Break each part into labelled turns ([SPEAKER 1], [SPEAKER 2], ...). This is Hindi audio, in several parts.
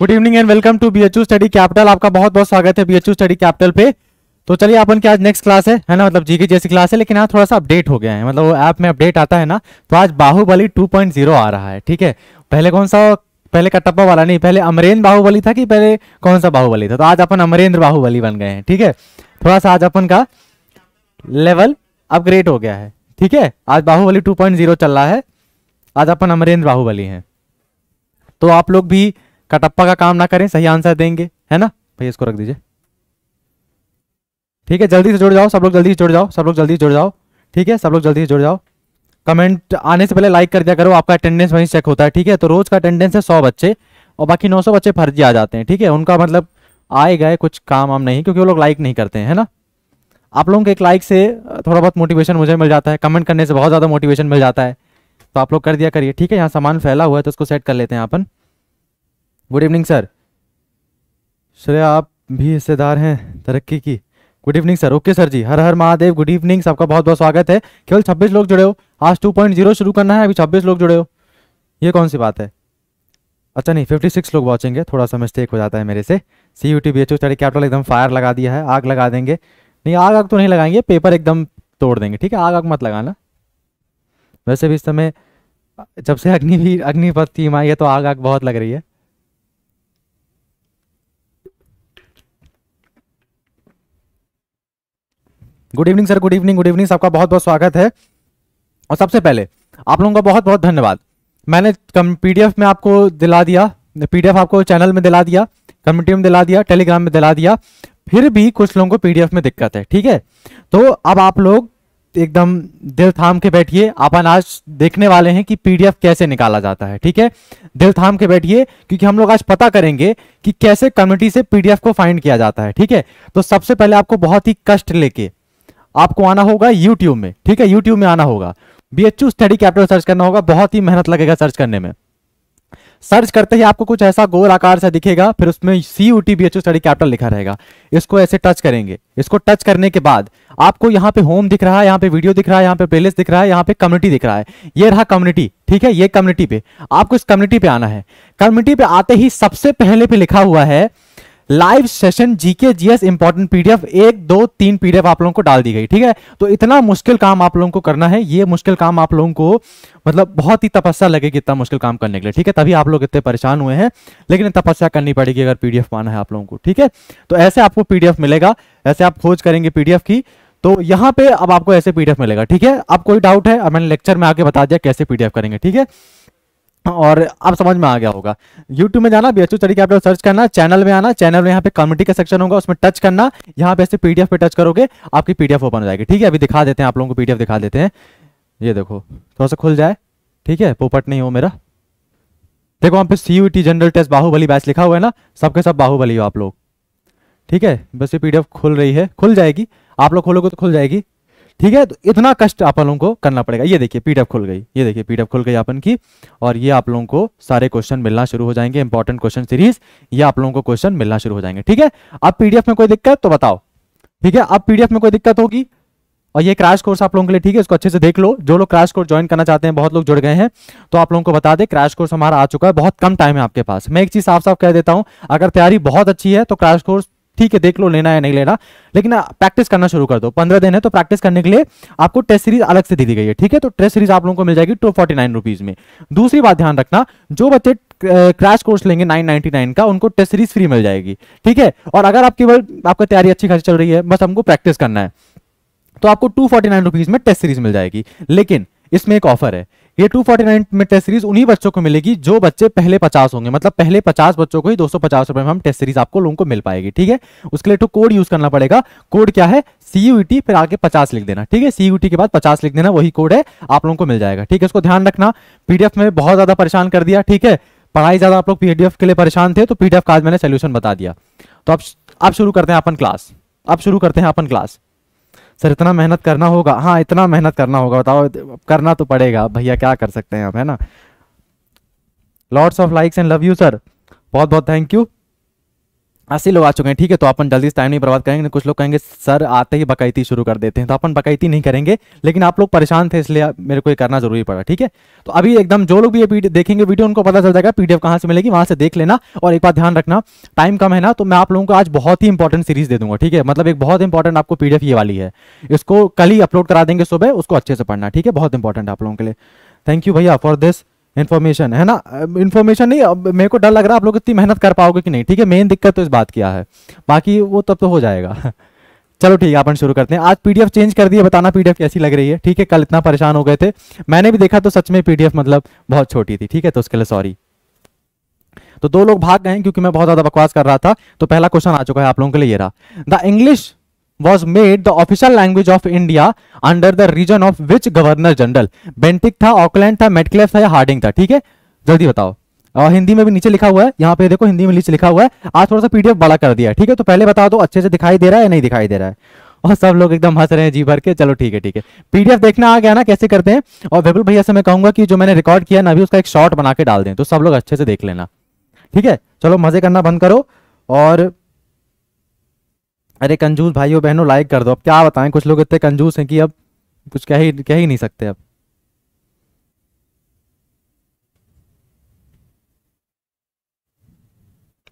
[SPEAKER 1] good evening and welcome to B H study capital आपका बहुत बहुत स्वागत है बी एच स्टडी कैपिटल पे तो चलिए अपन की आज नेक्स्ट क्लास है है ना मतलब जीके जैसी क्लास है लेकिन आज थोड़ा सा अपडेट हो गया है मतलब वो ऐप में अपडेट आता है ना तो आज बाहुबली 2.0 आ रहा है ठीक है पहले कौन सा पहले कटप्पा वाला नहीं पहले अमरेंद्र बाहुबली था कि पहले कौन सा बाहुबली था तो आज अपन अमरेंद्र बाहुबली बन गए हैं ठीक है थोड़ा सा आज अपन का लेवल अपग्रेड हो गया है ठीक है आज बाहुबली जीरो चल रहा है आज अपन अमरेंद्र बाहुबली है तो आप लोग भी कटप्पा का काम ना करें सही आंसर देंगे है ना भैया इसको रख दीजिए ठीक है जल्दी से जुड़ जाओ सब लोग जल्दी से जुड़ जाओ सब लोग जल्दी से जुड़ जाओ ठीक है सब लोग जल्दी से जुड़ जाओ कमेंट आने से पहले लाइक कर दिया करो आपका अटेंडेंस वहीं चेक होता है ठीक है तो रोज का अटेंडेंस है सौ बच्चे और बाकी नौ सौ बच्चे फर्जी आ जाते हैं ठीक है उनका मतलब आए गए कुछ काम वाम नहीं क्योंकि वो लोग लाइक नहीं करते हैं ना आप लोगों के एक लाइक से थोड़ा बहुत मोटिवेशन मुझे मिल जाता है कमेंट करने से बहुत ज़्यादा मोटिवेशन मिल जाता है तो आप लोग कर दिया करिए ठीक है यहाँ सामान फैला हुआ है तो उसको सेट कर लेते हैं अपन गुड इवनिंग सर सर आप भी हिस्सेदार हैं तरक्की की good evening sir okay sir ji हर हर महादेव गुड इवनिंग सबका बहुत बहुत स्वागत है केवल 26 लोग जुड़े हो आज 2.0 शुरू करना है अभी 26 लोग जुड़े हो ये कौन सी बात है अच्छा नहीं 56 लोग वॉचेंगे थोड़ा सा मिस्टेक हो जाता है मेरे से C U T B H U study capital एकदम फायर लगा दिया है आग लगा देंगे नहीं आग आग तो नहीं लगाएंगे पेपर एकदम तोड़ देंगे ठीक है आग आग मत लगाना वैसे भी इस समय जब से अग्नि भी अग्निपथ थी माई है तो आग आग बहुत लग रही है good evening sir good evening good evening सबका बहुत बहुत स्वागत है और सबसे पहले आप लोगों का बहुत बहुत धन्यवाद मैंने पीडीएफ में आपको दिला दिया पीडीएफ आपको चैनल में दिला दिया कम्युनिटी में दिला दिया टेलीग्राम में दिला दिया फिर भी कुछ लोगों को पीडीएफ में दिक्कत है ठीक है तो अब आप लोग एकदम दिल थाम के बैठिए अपन आज देखने वाले हैं कि पीडीएफ कैसे निकाला जाता है ठीक है दिल थाम के बैठिए क्योंकि हम लोग आज पता करेंगे कि कैसे कम्युनिटी से पीडीएफ को फाइंड किया जाता है ठीक है तो सबसे पहले आपको बहुत ही कष्ट लेके आपको आना होगा यूट्यूब में ठीक है यूट्यूब में आना होगा B H U study capital search करना होगा बहुत ही मेहनत लगेगा सर्च करने में सर्च करते ही आपको कुछ ऐसा गोल आकार सा दिखेगा फिर उसमें C U T B H U study capital लिखा रहेगा इसको ऐसे टच करेंगे इसको टच करने के बाद आपको यहाँ पे होम दिख रहा है यहाँ पे वीडियो दिख रहा है यहाँ पे प्लेलिस्ट दिख रहा है यहाँ पे कम्युनिटी दिख रहा है ये रहा कम्युनिटी ठीक है ये कम्युनिटी पे आपको इस कम्युनिटी पे आना है कम्युनिटी पे आते ही सबसे पहले पे लिखा हुआ है live session GK GS important PDF एक दो तीन पीडीएफ आप लोगों को डाल दी गई ठीक है तो इतना मुश्किल काम आप लोगों को करना है ये मुश्किल काम आप लोगों को मतलब बहुत ही तपस्या लगेगी इतना मुश्किल काम करने के लिए ठीक है तभी आप लोग इतने परेशान हुए हैं लेकिन तपस्या करनी पड़ेगी अगर पीडीएफ पाना है आप लोगों को ठीक है तो ऐसे आपको पीडीएफ मिलेगा ऐसे आप खोज करेंगे पीडीएफ की तो यहाँ पे अब आपको ऐसे पीडीएफ मिलेगा ठीक है अब कोई डाउट है अब मैंने लेक्चर में आके बता दिया कैसे पीडीएफ करेंगे ठीक है और आप समझ में आ गया होगा YouTube में जाना बी तरीके आप लोग सर्च करना चैनल में आना चैनल में यहाँ पे कम्युनिटी का सेक्शन होगा उसमें टच करना यहाँ पे ऐसे पीडीएफ पे टच करोगे आपकी पीडीएफ ओपन हो जाएगी ठीक है अभी दिखा देते हैं आप लोगों को पीडीएफ दिखा देते हैं ये देखो थोड़ा सा खुल जाए ठीक है पोपट नहीं हो मेरा देखो वहाँ पे C general test Baahubali batch लिखा हुआ है ना सबके सब बाहुबली हो आप लोग ठीक है बस ये पी खुल रही है खुल जाएगी आप लोग खोलोगे तो खुल जाएगी ठीक है तो इतना कष्ट आप लोगों को करना पड़ेगा ये देखिए पीडीएफ खुल गई ये देखिए पीडीएफ खुल गई अपन की और ये आप लोगों को सारे क्वेश्चन मिलना शुरू हो जाएंगे इंपॉर्टेंट क्वेश्चन सीरीज ये आप लोगों को क्वेश्चन मिलना शुरू हो जाएंगे ठीक है अब पीडीएफ में कोई दिक्कत तो बताओ ठीक है अब पीडीएफ में कोई दिक्कत होगी और ये क्रैश कोर्स आप लोगों के लिए ठीक है इसको अच्छे से देख लो जो लोग क्रैश कोर्स ज्वाइन करना चाहते हैं बहुत लोग जुड़ गए हैं तो आप लोगों को बता दें क्रैश कोर्स हमारा आ चुका है बहुत कम टाइम है आपके पास मैं एक चीज साफ साफ कह देता हूं अगर तैयारी बहुत अच्छी है तो क्रैश कोर्स ठीक है देख लो लेना है नहीं लेना लेकिन प्रैक्टिस करना शुरू कर दो पंद्रह दिन है तो प्रैक्टिस करने के लिए आपको टेस्ट सीरीज अलग से दे दी गई है ठीक है तो टेस्ट सीरीज आप लोगों को मिल जाएगी टू फोर्टी नाइन रुपीज में दूसरी बात ध्यान रखना जो बच्चे क्रैश कोर्स लेंगे 999 का उनको टेस्ट सीरीज फ्री मिल जाएगी ठीक है और अगर आपकी आपका तैयारी अच्छी खासी चल रही है बस हमको प्रैक्टिस करना है तो आपको टू फोर्टी नाइन रुपीज में टेस्ट सीरीज मिल जाएगी लेकिन इसमें एक ऑफर है ये 249 में टेस्ट सीरीज उन्हीं बच्चों को मिलेगी जो बच्चे पहले 50 होंगे मतलब पहले 50 बच्चों को ही दो सौ में हम टेस्ट सीरीज आपको लोगों को मिल पाएगी ठीक है उसके लिए तो कोड यूज करना पड़ेगा कोड क्या है सीयूटी फिर आगे 50 लिख देना ठीक है सीयूटी के बाद 50 लिख देना वही कोड है आप लोगों को मिल जाएगा ठीक है उसको ध्यान रखना पीडीएफ में बहुत ज्यादा परेशान कर दिया ठीक है पढ़ाई ज्यादा आप लोग पीडीएफ के लिए परेशान थे तो पीडीएफ का आज मैंने सोल्यूशन बता दिया तो अब अब शुरू करते हैं अपन क्लास अब शुरू करते हैं अपन क्लास सर इतना मेहनत करना होगा हाँ इतना मेहनत करना होगा बताओ करना तो पड़ेगा भैया क्या कर सकते हैं आप है ना lords of likes and love you sir बहुत बहुत थैंक यू अस्सी लोग आ चुके हैं ठीक है तो अपन जल्दी से टाइम नहीं बर्बाद करेंगे कुछ लोग कहेंगे सर आते ही बकैती शुरू कर देते हैं तो अपन बकैती नहीं करेंगे लेकिन आप लोग परेशान थे इसलिए मेरे को ये करना जरूरी पड़ा ठीक है तो अभी एकदम जो लोग भी ये देखेंगे वीडियो उनको पता चल जाएगा पीडीएफ कहाँ से मिलेगी वहाँ से देख लेना और एक बार ध्यान रखना टाइम कम है ना तो मैं आप लोगों को आज बहुत ही इंपॉर्टेंट सीरीज दे दूंगा ठीक है मतलब एक बहुत इंपॉर्टेंट आपको पीडीएफ ये वाली है इसको कल ही अपलोड करा देंगे सुबह उसको अच्छे से पढ़ना ठीक है बहुत इंपॉर्टेंट आप लोगों के लिए थैंक यू भैया फॉर दिस इन्फॉर्मेशन है ना इन्फॉर्मेशन नहीं अब मेरे को डर लग रहा है आप लोग इतनी मेहनत कर पाओगे कि नहीं ठीक है मेन दिक्कत तो इस बात की है बाकी वो तब तो हो जाएगा चलो ठीक है अपन शुरू करते हैं आज पीडीएफ चेंज कर दिए बताना पीडीएफ कैसी लग रही है ठीक है कल इतना परेशान हो गए थे मैंने भी देखा तो सच में पीडीएफ मतलब बहुत छोटी थी ठीक है तो उसके लिए सॉरी तो दो लोग भाग गए क्योंकि मैं बहुत ज्यादा बकवास कर रहा था तो पहला क्वेश्चन आ चुका है आप लोगों के लिए ये रहा the English was made the official language of India under the reason of which governor general Bentinck था ऑकलैंड था मेटक्लेफ था या हार्डिंग था ठीक है जल्दी बताओ और हिंदी में भी नीचे लिखा हुआ है यहाँ पे देखो हिंदी में नीचे लिखा हुआ है आज थोड़ा सा पीडीएफ बड़ा कर दिया ठीक है तो पहले बता दो अच्छे से दिखाई दे रहा है या नहीं दिखाई दे रहा है और सब लोग एकदम हंस रहे हैं जी भर के चलो ठीक है ठीक है पीडीएफ देखना आ गया ना कैसे करते हैं और वेबल भैया से मैं कहूंगा कि जो मैंने रिकॉर्ड किया ना अभी उसका एक शॉर्ट बना के डाल दें तो सब लोग अच्छे से देख लेना ठीक है चलो मजे करना बंद करो और अरे कंजूस भाइयों बहनों लाइक कर दो अब क्या बताएं कुछ लोग इतने कंजूस हैं कि अब कुछ कह ही कह ही नहीं सकते अब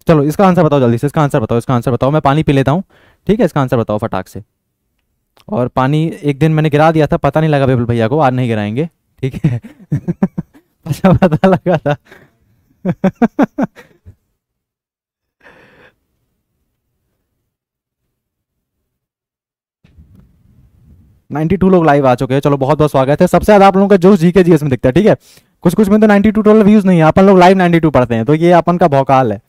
[SPEAKER 1] चलो इसका आंसर बताओ जल्दी से इसका आंसर बताओ इसका आंसर बताओ मैं पानी पी लेता हूँ ठीक है इसका आंसर बताओ फटाक से और पानी एक दिन मैंने गिरा दिया था पता नहीं लगा बेबुल भैया को आज नहीं गिराएंगे ठीक है अच्छा पता लगा था 92 लोग लाइव आ चुके हैं चलो बहुत बहुत स्वागत है सबसे ज्यादा आप लोगों का जो जी के जीएस में दिखता है ठीक है कुछ कुछ में तो 92 टू टोटल व्यूज नहीं है अपन लोग लाइव 92 पढ़ते हैं तो ये अपन का भौकाल है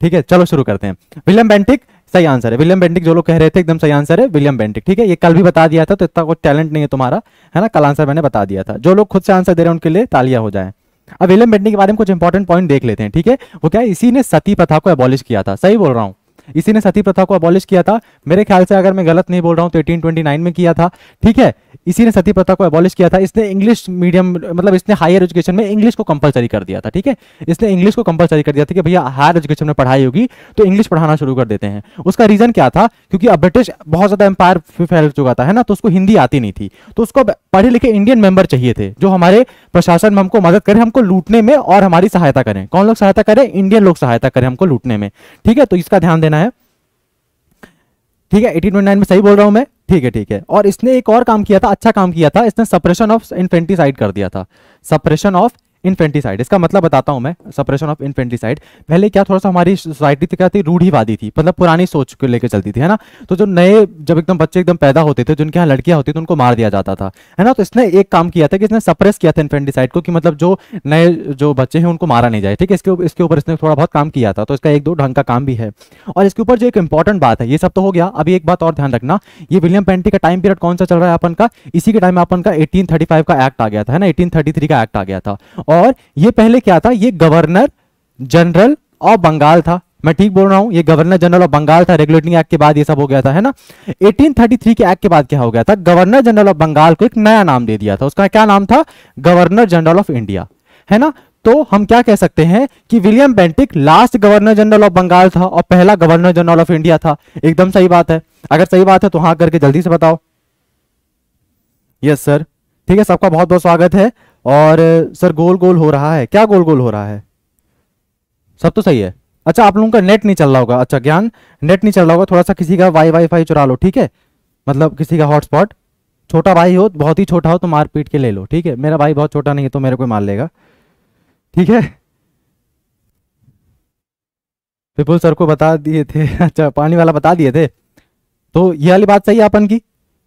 [SPEAKER 1] ठीक है चलो शुरू करते हैं विलियम बेंटिक सही आंसर है विलियम बेंटिक जो लोग कह रहे थे एकदम सही आंसर है विलियम बेंटिक ठीक है ये कल भी बता दिया था तो इतना कुछ टैलेंट नहीं है तुम्हारा है ना कल आंसर मैंने बता दिया था जो लोग खुद से आंसर दे रहे हैं उनके लिए तालियां हो जाए अब विलियम बेंटिक के बारे में कुछ इंपॉर्टेंट पॉइंट देख लेते हैं ठीक है वो क्या इसी ने सती प्रथा को एबॉलिश किया था सही बोल रहा हूँ इसी ने सती प्रथा को अबॉलिश किया था मेरे ख्याल से अगर मैं गलत नहीं बोल रहा हूँ तो एटीन में किया था ठीक है इसी ने सती प्रथा को अबॉलिश किया था इसने इंग्लिश मीडियम मतलब इसने हायर एजुकेशन में इंग्लिश को कंपलसरी कर दिया था ठीक है इसने इंग्लिश को कंपलसरी कर दिया था कि भैया हायर एजुकेशन में पढ़ाई होगी तो इंग्लिश पढ़ाना शुरू कर देते हैं उसका रीजन क्या था क्योंकि अब ब्रिटिश बहुत ज्यादा एम्पायर फैल चुका था है ना तो उसको हिंदी आती नहीं थी तो उसको पढ़े लिखे इंडियन मेंबर चाहिए थे जो हमारे प्रशासन हमको मदद करे हमको लूटने में और हमारी सहायता करें कौन लोग सहायता करें इंडियन लोग सहायता करें हमको लूटने में ठीक है तो इसका ध्यान देना है ठीक है एटीन में सही बोल रहा हूं मैं ठीक है ठीक है और इसने एक और काम किया था अच्छा काम किया था इसने सप्रेशन ऑफ इन्फेंटिसाइड कर दिया था सप्रेशन ऑफ इन्फेंटिसाइड इसका मतलब बताता हूं मैं सप्रेशन ऑफ इन्फेंटिसाइड पहले क्या थोड़ा सा हमारी सोसाइटी क्या थी रूढ़ीवादी थी मतलब पुरानी सोच को लेकर चलती थी है ना तो जो नए जब एकदम बच्चे एकदम पैदा होते थे जिनके यहाँ लड़कियां होती थी उनको मार दिया जाता था है ना तो इसने एक काम किया था कि इसने सप्रेस किया था इन्फेंटिसाइड को कि मतलब जो नए जो बच्चे हैं उनको मारा नहीं जाए ठीक है इसके इसके ऊपर इसने थोड़ा बहुत काम किया था तो इसका एक दो ढंग का काम भी है और इसके ऊपर जो एक इंपॉर्टेंट बात है ये सब तो हो गया अभी एक बात और ध्यान रखना ये विलियम पेंटी का टाइम पीरियड कौन सा चल रहा है अपन का इसी के टाइम अपन का एटीन का एक्ट आ गया था है ना एटीन का एक्ट आ गया था और ये पहले क्या था ये गवर्नर जनरल ऑफ बंगाल था मैं ठीक बोल रहा हूं ये गवर्नर जनरल ऑफ बंगाल था रेगुलेटिंग एक्ट के बाद ये सब हो गया था है ना 1833 के एक्ट के बाद क्या हो गया था गवर्नर जनरल ऑफ बंगाल को एक नया नाम दे दिया था उसका क्या नाम था गवर्नर जनरल ऑफ इंडिया है ना तो हम क्या कह सकते हैं कि William Bentinck last governor general of Bengal था और पहला गवर्नर जनरल ऑफ इंडिया था एकदम सही बात है अगर सही बात है तो हाँ करके जल्दी से बताओ यस सर ठीक है सबका बहुत बहुत स्वागत है और सर गोल गोल हो रहा है क्या गोल गोल हो रहा है सब तो सही है अच्छा आप लोगों का नेट नहीं चल रहा होगा अच्छा ज्ञान नेट नहीं चल रहा होगा थोड़ा सा किसी का वाई वाई फाई चुरा लो ठीक है मतलब किसी का हॉटस्पॉट छोटा भाई हो बहुत ही छोटा हो तो मार पीट के ले लो ठीक है मेरा भाई बहुत छोटा नहीं है तो मेरे को मार लेगा ठीक है विपुल सर को बता दिए थे अच्छा पानी वाला बता दिए थे तो ये वाली बात सही है अपन की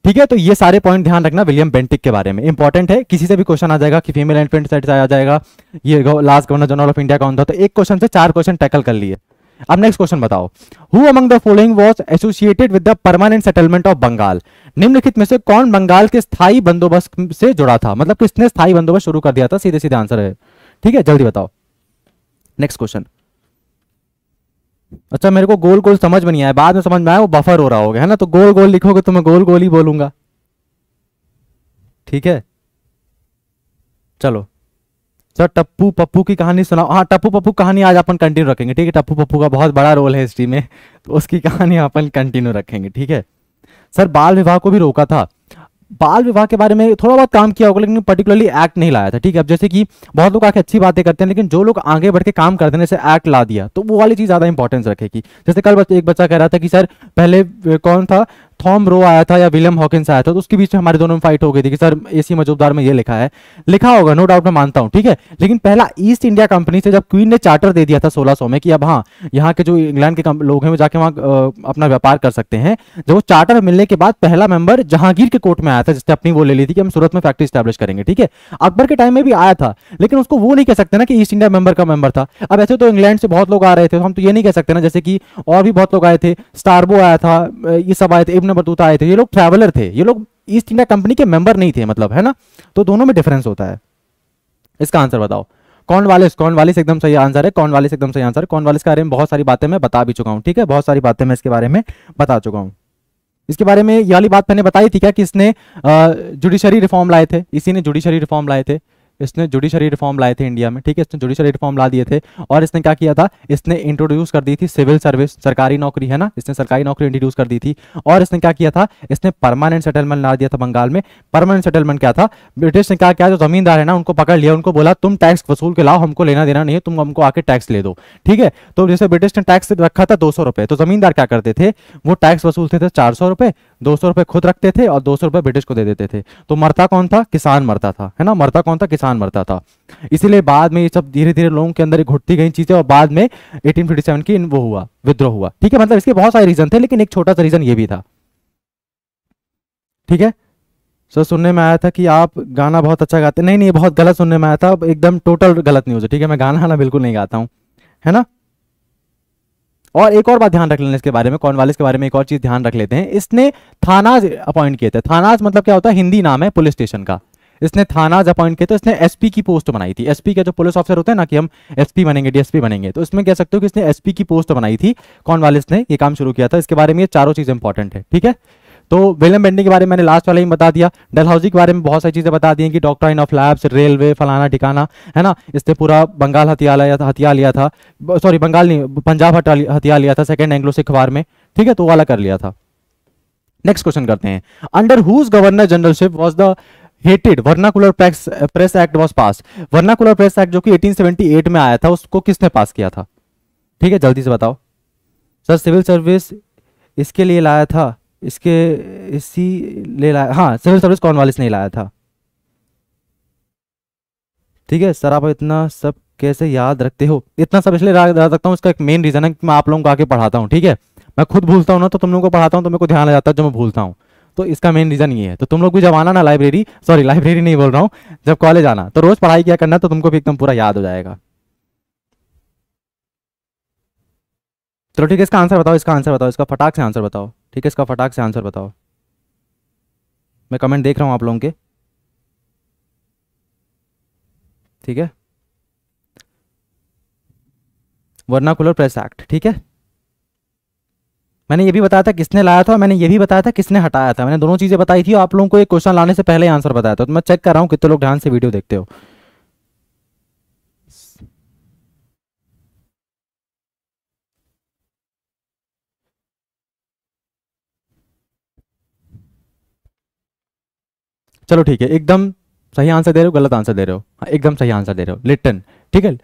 [SPEAKER 1] ठीक है तो ये सारे पॉइंट ध्यान रखना विलियम बेंटिक के बारे में इंपॉर्टेंट है किसी से भी क्वेश्चन आ जाएगा कि फीमेल एंड साइड आ जाएगा ये last governor general of India कौन था तो एक क्वेश्चन से चार क्वेश्चन टैकल कर लिए अब नेक्स्ट क्वेश्चन बताओ who among the following was associated with the permanent settlement of Bengal निम्नलिखित में से कौन बंगाल के स्थायी बंदोबस्त से जुड़ा था मतलब किसने स्थायी बंदोबस्त शुरू कर दिया था सीधे सीधे आंसर है ठीक है जल्दी बताओ नेक्स्ट क्वेश्चन अच्छा मेरे को गोल गोल समझ में नहीं आया बाद में समझ में आया वो बफर हो रहा होगा है ना तो गोल गोल लिखोगे तो मैं गोल गोल ही बोलूंगा ठीक है चलो सर अच्छा, टप्पू पप्पू की कहानी सुनाओ हाँ टप्पू पप्पू कहानी आज अपन कंटिन्यू रखेंगे ठीक है टप्पू पप्पू का बहुत बड़ा रोल है हिस्ट्री में तो उसकी कहानी अपन कंटिन्यू रखेंगे ठीक है सर बाल विवाह को भी रोका था बाल विवाह के बारे में थोड़ा बहुत काम किया होगा लेकिन पर्टिकुलरली एक्ट नहीं लाया था ठीक है अब जैसे कि बहुत लोग आके अच्छी बातें करते हैं लेकिन जो लोग आगे बढ़ के काम करते हैं जैसे एक्ट ला दिया तो वो वाली चीज़ ज़्यादा इंपॉर्टेंस रखेगी जैसे कल एक बच्चा कह रहा था कि सर पहले कौन था थॉम रो आया था या विलियम हॉकिंस आया था तो उसके बीच में हमारे दोनों में फाइट हो गई थी कि सर एसी मजूबदार में ये लिखा है लिखा होगा नो डाउट मैं मानता हूँ ठीक है लेकिन पहला ईस्ट इंडिया कंपनी से जब क्वीन ने चार्टर दे दिया था सोलह में कि अब हाँ यहाँ के जो इंग्लैंड के लोग हैं वो जाके वहाँ अपना व्यापार कर सकते हैं जब वो चार्टर मिलने के बाद पहला मेंबर जहांगीर के कोर्ट में आया था जिसने अपनी वो ले ली थी कि हम सूरत में फैक्ट्री स्टैब्लिश करेंगे ठीक है अकबर के टाइम में भी आया था लेकिन उसको वो नहीं कह सकते ना कि ईस्ट इंडिया मेंबर का मेंबर था अब ऐसे तो इंग्लैंड से बहुत लोग आ रहे थे तो हम तो ये नहीं कह सकते ना जैसे कि और भी बहुत लोग आए थे स्टारबो आया था ये सब आए थे ग्रुप नंबर टू था आए थे ये लोग ट्रैवलर थे ये लोग ईस्ट इंडिया कंपनी के मेंबर नहीं थे मतलब है ना तो दोनों में डिफरेंस होता है इसका आंसर बताओ कौन वाले कौन वाले एकदम सही आंसर है कौन वाले एकदम सही आंसर है कौन वाले के बारे में बहुत सारी बातें मैं बता भी चुका हूँ ठीक है बहुत सारी बातें मैं इसके बारे में बता चुका हूँ इसके बारे में ये वाली बात मैंने बताई थी क्या कि इसने जुडिशरी रिफॉर्म लाए थे इसी ने जुडिशरी रिफॉर्म लाए थे इसने जुडिशरी रिफॉर्म लाए थे इंडिया में ठीक है इसने जुडिशरी रिफॉर्म ला दिए थे और इसने क्या किया था इसने इंट्रोड्यूस कर दी थी सिविल सर्विस सरकारी नौकरी है ना इसने सरकारी नौकरी इंट्रोड्यूस कर दी थी और इसने क्या किया था इसने परमानेंट सेटलमेंट ला दिया था बंगाल में परमानेंट सेटलमेंट क्या था ब्रिटिश ने क्या किया जो जमींदार है ना उनको पकड़ लिया उनको बोला तुम टैक्स वसूल के लाओ हमको लेना देना नहीं है तुम हमको आके टैक्स ले दो ठीक है तो जैसे ब्रिटिश ने टैक्स रखा था दो तो जमींदार क्या करते थे वो टैक्स वसूलते थे चार सौ दो सौ रुपए खुद रखते थे और दो सौ रुपए ब्रिटिश को दे देते थे तो मरता कौन था किसान मरता था है ना मरता कौन था किसान मरता था इसीलिए बाद में ये सब धीरे धीरे लोगों के अंदर घुटती गई चीज़ें और बाद में एटीन फिफ्टी सेवन की वो हुआ विद्रोह हुआ ठीक है मतलब इसके बहुत सारे रीजन थे लेकिन एक छोटा सा रीजन ये भी था ठीक है सर सुनने में आया था कि आप गाना बहुत अच्छा गाते नहीं नहीं बहुत गलत सुनने में आया था एकदम टोटल गलत न्यूज़ है ठीक है मैं गाना ना बिल्कुल नहीं गाता हूँ है ना और एक और बात ध्यान रख लेना इसके बारे में वाले के बारे में एक और चीज ध्यान रख लेते हैं इसने थानाज अपॉइंट किए थे थानाज मतलब क्या होता है हिंदी नाम है पुलिस स्टेशन का इसने थानाज अपॉइंट किए तो इसने एसपी की पोस्ट बनाई थी एसपी के जो पुलिस ऑफिसर होते हैं ना कि हम एसपी बनेंगे डीएसपी बनेंगे तो इसमें कह सकते हो कि इसने एसपी की पोस्ट बनाई थी वाले ने ये काम शुरू किया था इसके बारे में ये चारों चीज इंपॉर्टेंट है ठीक है तो विलियम बेंडिंग के बारे में मैंने लास्ट वाले ही बता दिया डलहौजी के बारे में बहुत सारी चीज़ें बता दी कि डॉक्ट्राइन ऑफ लैब्स रेलवे फलाना ठिकाना है ना इससे पूरा बंगाल हथिया हथिया लिया था सॉरी बंगाल नहीं पंजाब हथिया लिया था सेकेंड एंग्लो सिख वार में ठीक है तो वाला कर लिया था नेक्स्ट क्वेश्चन करते हैं under whose governor generalship was the hated vernacular press press act was pass vernacular press act जो कि 1878 में आया था उसको किसने पास किया था ठीक है जल्दी से बताओ सर सिविल सर्विस इसके लिए लाया था इसके इसी ले लाया हाँ सिविल सर्विस वाले नहीं लाया था ठीक है सर आप इतना सब कैसे याद रखते हो इतना सब इसलिए याद रखता हूँ इसका एक मेन रीज़न है कि मैं आप लोगों को आके पढ़ाता हूँ ठीक है मैं खुद भूलता हूँ ना तो तुम लोगों को पढ़ाता हूँ तो मेरे को ध्यान आ जाता है जो मैं भूलता हूँ तो इसका मेन रीज़न ये है तो तुम लोग भी जब आना ना लाइब्रेरी सॉरी लाइब्रेरी नहीं बोल रहा हूँ जब कॉलेज आना तो रोज़ पढ़ाई क्या करना तो तुमको भी एकदम पूरा याद हो जाएगा चलो ठीक है इसका आंसर बताओ इसका आंसर बताओ इसका फटाक से आंसर बताओ ठीक है इसका फटाक से आंसर बताओ मैं कमेंट देख रहा हूँ आप लोगों के ठीक है वर्नाकुलर प्रेस एक्ट ठीक है मैंने ये भी बताया था किसने लाया था मैंने ये भी बताया था किसने हटाया था मैंने दोनों चीज़ें बताई थी और आप लोगों को एक क्वेश्चन लाने से पहले आंसर बताया था तो मैं चेक कर रहा हूँ कितने लोग ध्यान से वीडियो देखते हो चलो ठीक है एकदम सही आंसर दे रहे हो गलत आंसर दे रहे हो हाँ, एकदम सही आंसर दे रहे हो लिटन ठीक है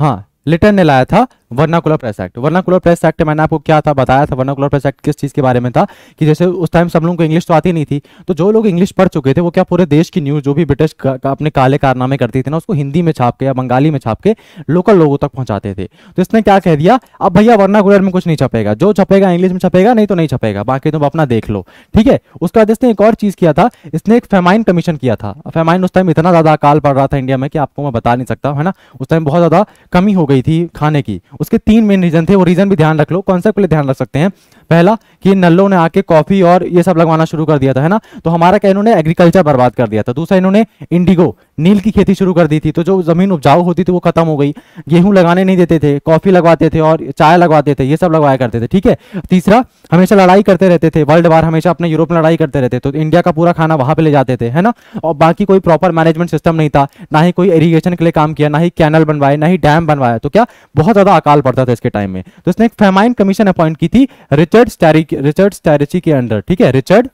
[SPEAKER 1] हाँ लिटन ने लाया था vernacular press act vernacular press act मैंने आपको क्या था बताया था वर्नाकुलर प्रेस एक्ट किस चीज़ के बारे में था कि जैसे उस टाइम सब लोगों को इंग्लिश तो आती नहीं थी तो जो लोग इंग्लिश पढ़ चुके थे वो क्या पूरे देश की न्यूज़ जो भी ब्रिटिश का, का, अपने काले कारनामे करती थी ना उसको हिंदी में छाप के या बंगाली में छाप के लोकल लोगों तक पहुँचाते थे तो इसने क्या कह दिया अब भैया वर्नाकुलर में कुछ नहीं छपेगा जो छपेगा इंग्लिश में छपेगा नहीं तो नहीं छपेगा बाकी तुम अपना देख लो ठीक है उसके बाद इसने एक और चीज़ किया था इसने एक फेमाइन कमीशन किया था फेमाइन उस टाइम इतना ज़्यादा अकाल पड़ रहा था इंडिया में कि आपको मैं बता नहीं सकता है ना उस टाइम बहुत ज़्यादा कमी हो गई थी खाने की उसके तीन मेन रीजन थे वो रीजन भी ध्यान रख लो कॉन्सेप्ट के लिए ध्यान रख सकते हैं पहला कि नल्लों ने आके कॉफी और ये सब लगवाना शुरू कर दिया था है ना तो हमारा क्या इन्होंने एग्रीकल्चर बर्बाद कर दिया था दूसरा इन्होंने इंडिगो नील की खेती शुरू कर दी थी तो जो ज़मीन उपजाऊ होती थी वो खत्म हो गई गेहूं लगाने नहीं देते थे कॉफ़ी लगवाते थे और चाय लगवाते थे ये सब लगवाया करते थे ठीक है तीसरा हमेशा लड़ाई करते रहते थे वर्ल्ड वार हमेशा अपने यूरोप में लड़ाई करते रहते तो इंडिया का पूरा खाना वहां पर ले जाते थे है ना और बाकी कोई प्रॉपर मैनेजमेंट सिस्टम नहीं था ना ही कोई इरीगेशन के लिए काम किया ना ही कैनल बनवाए ना ही डैम बनवाया तो क्या बहुत ज़्यादा अकाल पड़ता था इसके टाइम में तो इसने एक फेमाइन कमीशन अपॉइंट की थी रिचर्ड स्टैरिक रिचर्ड स्टैरिची के अंडर ठीक है Richard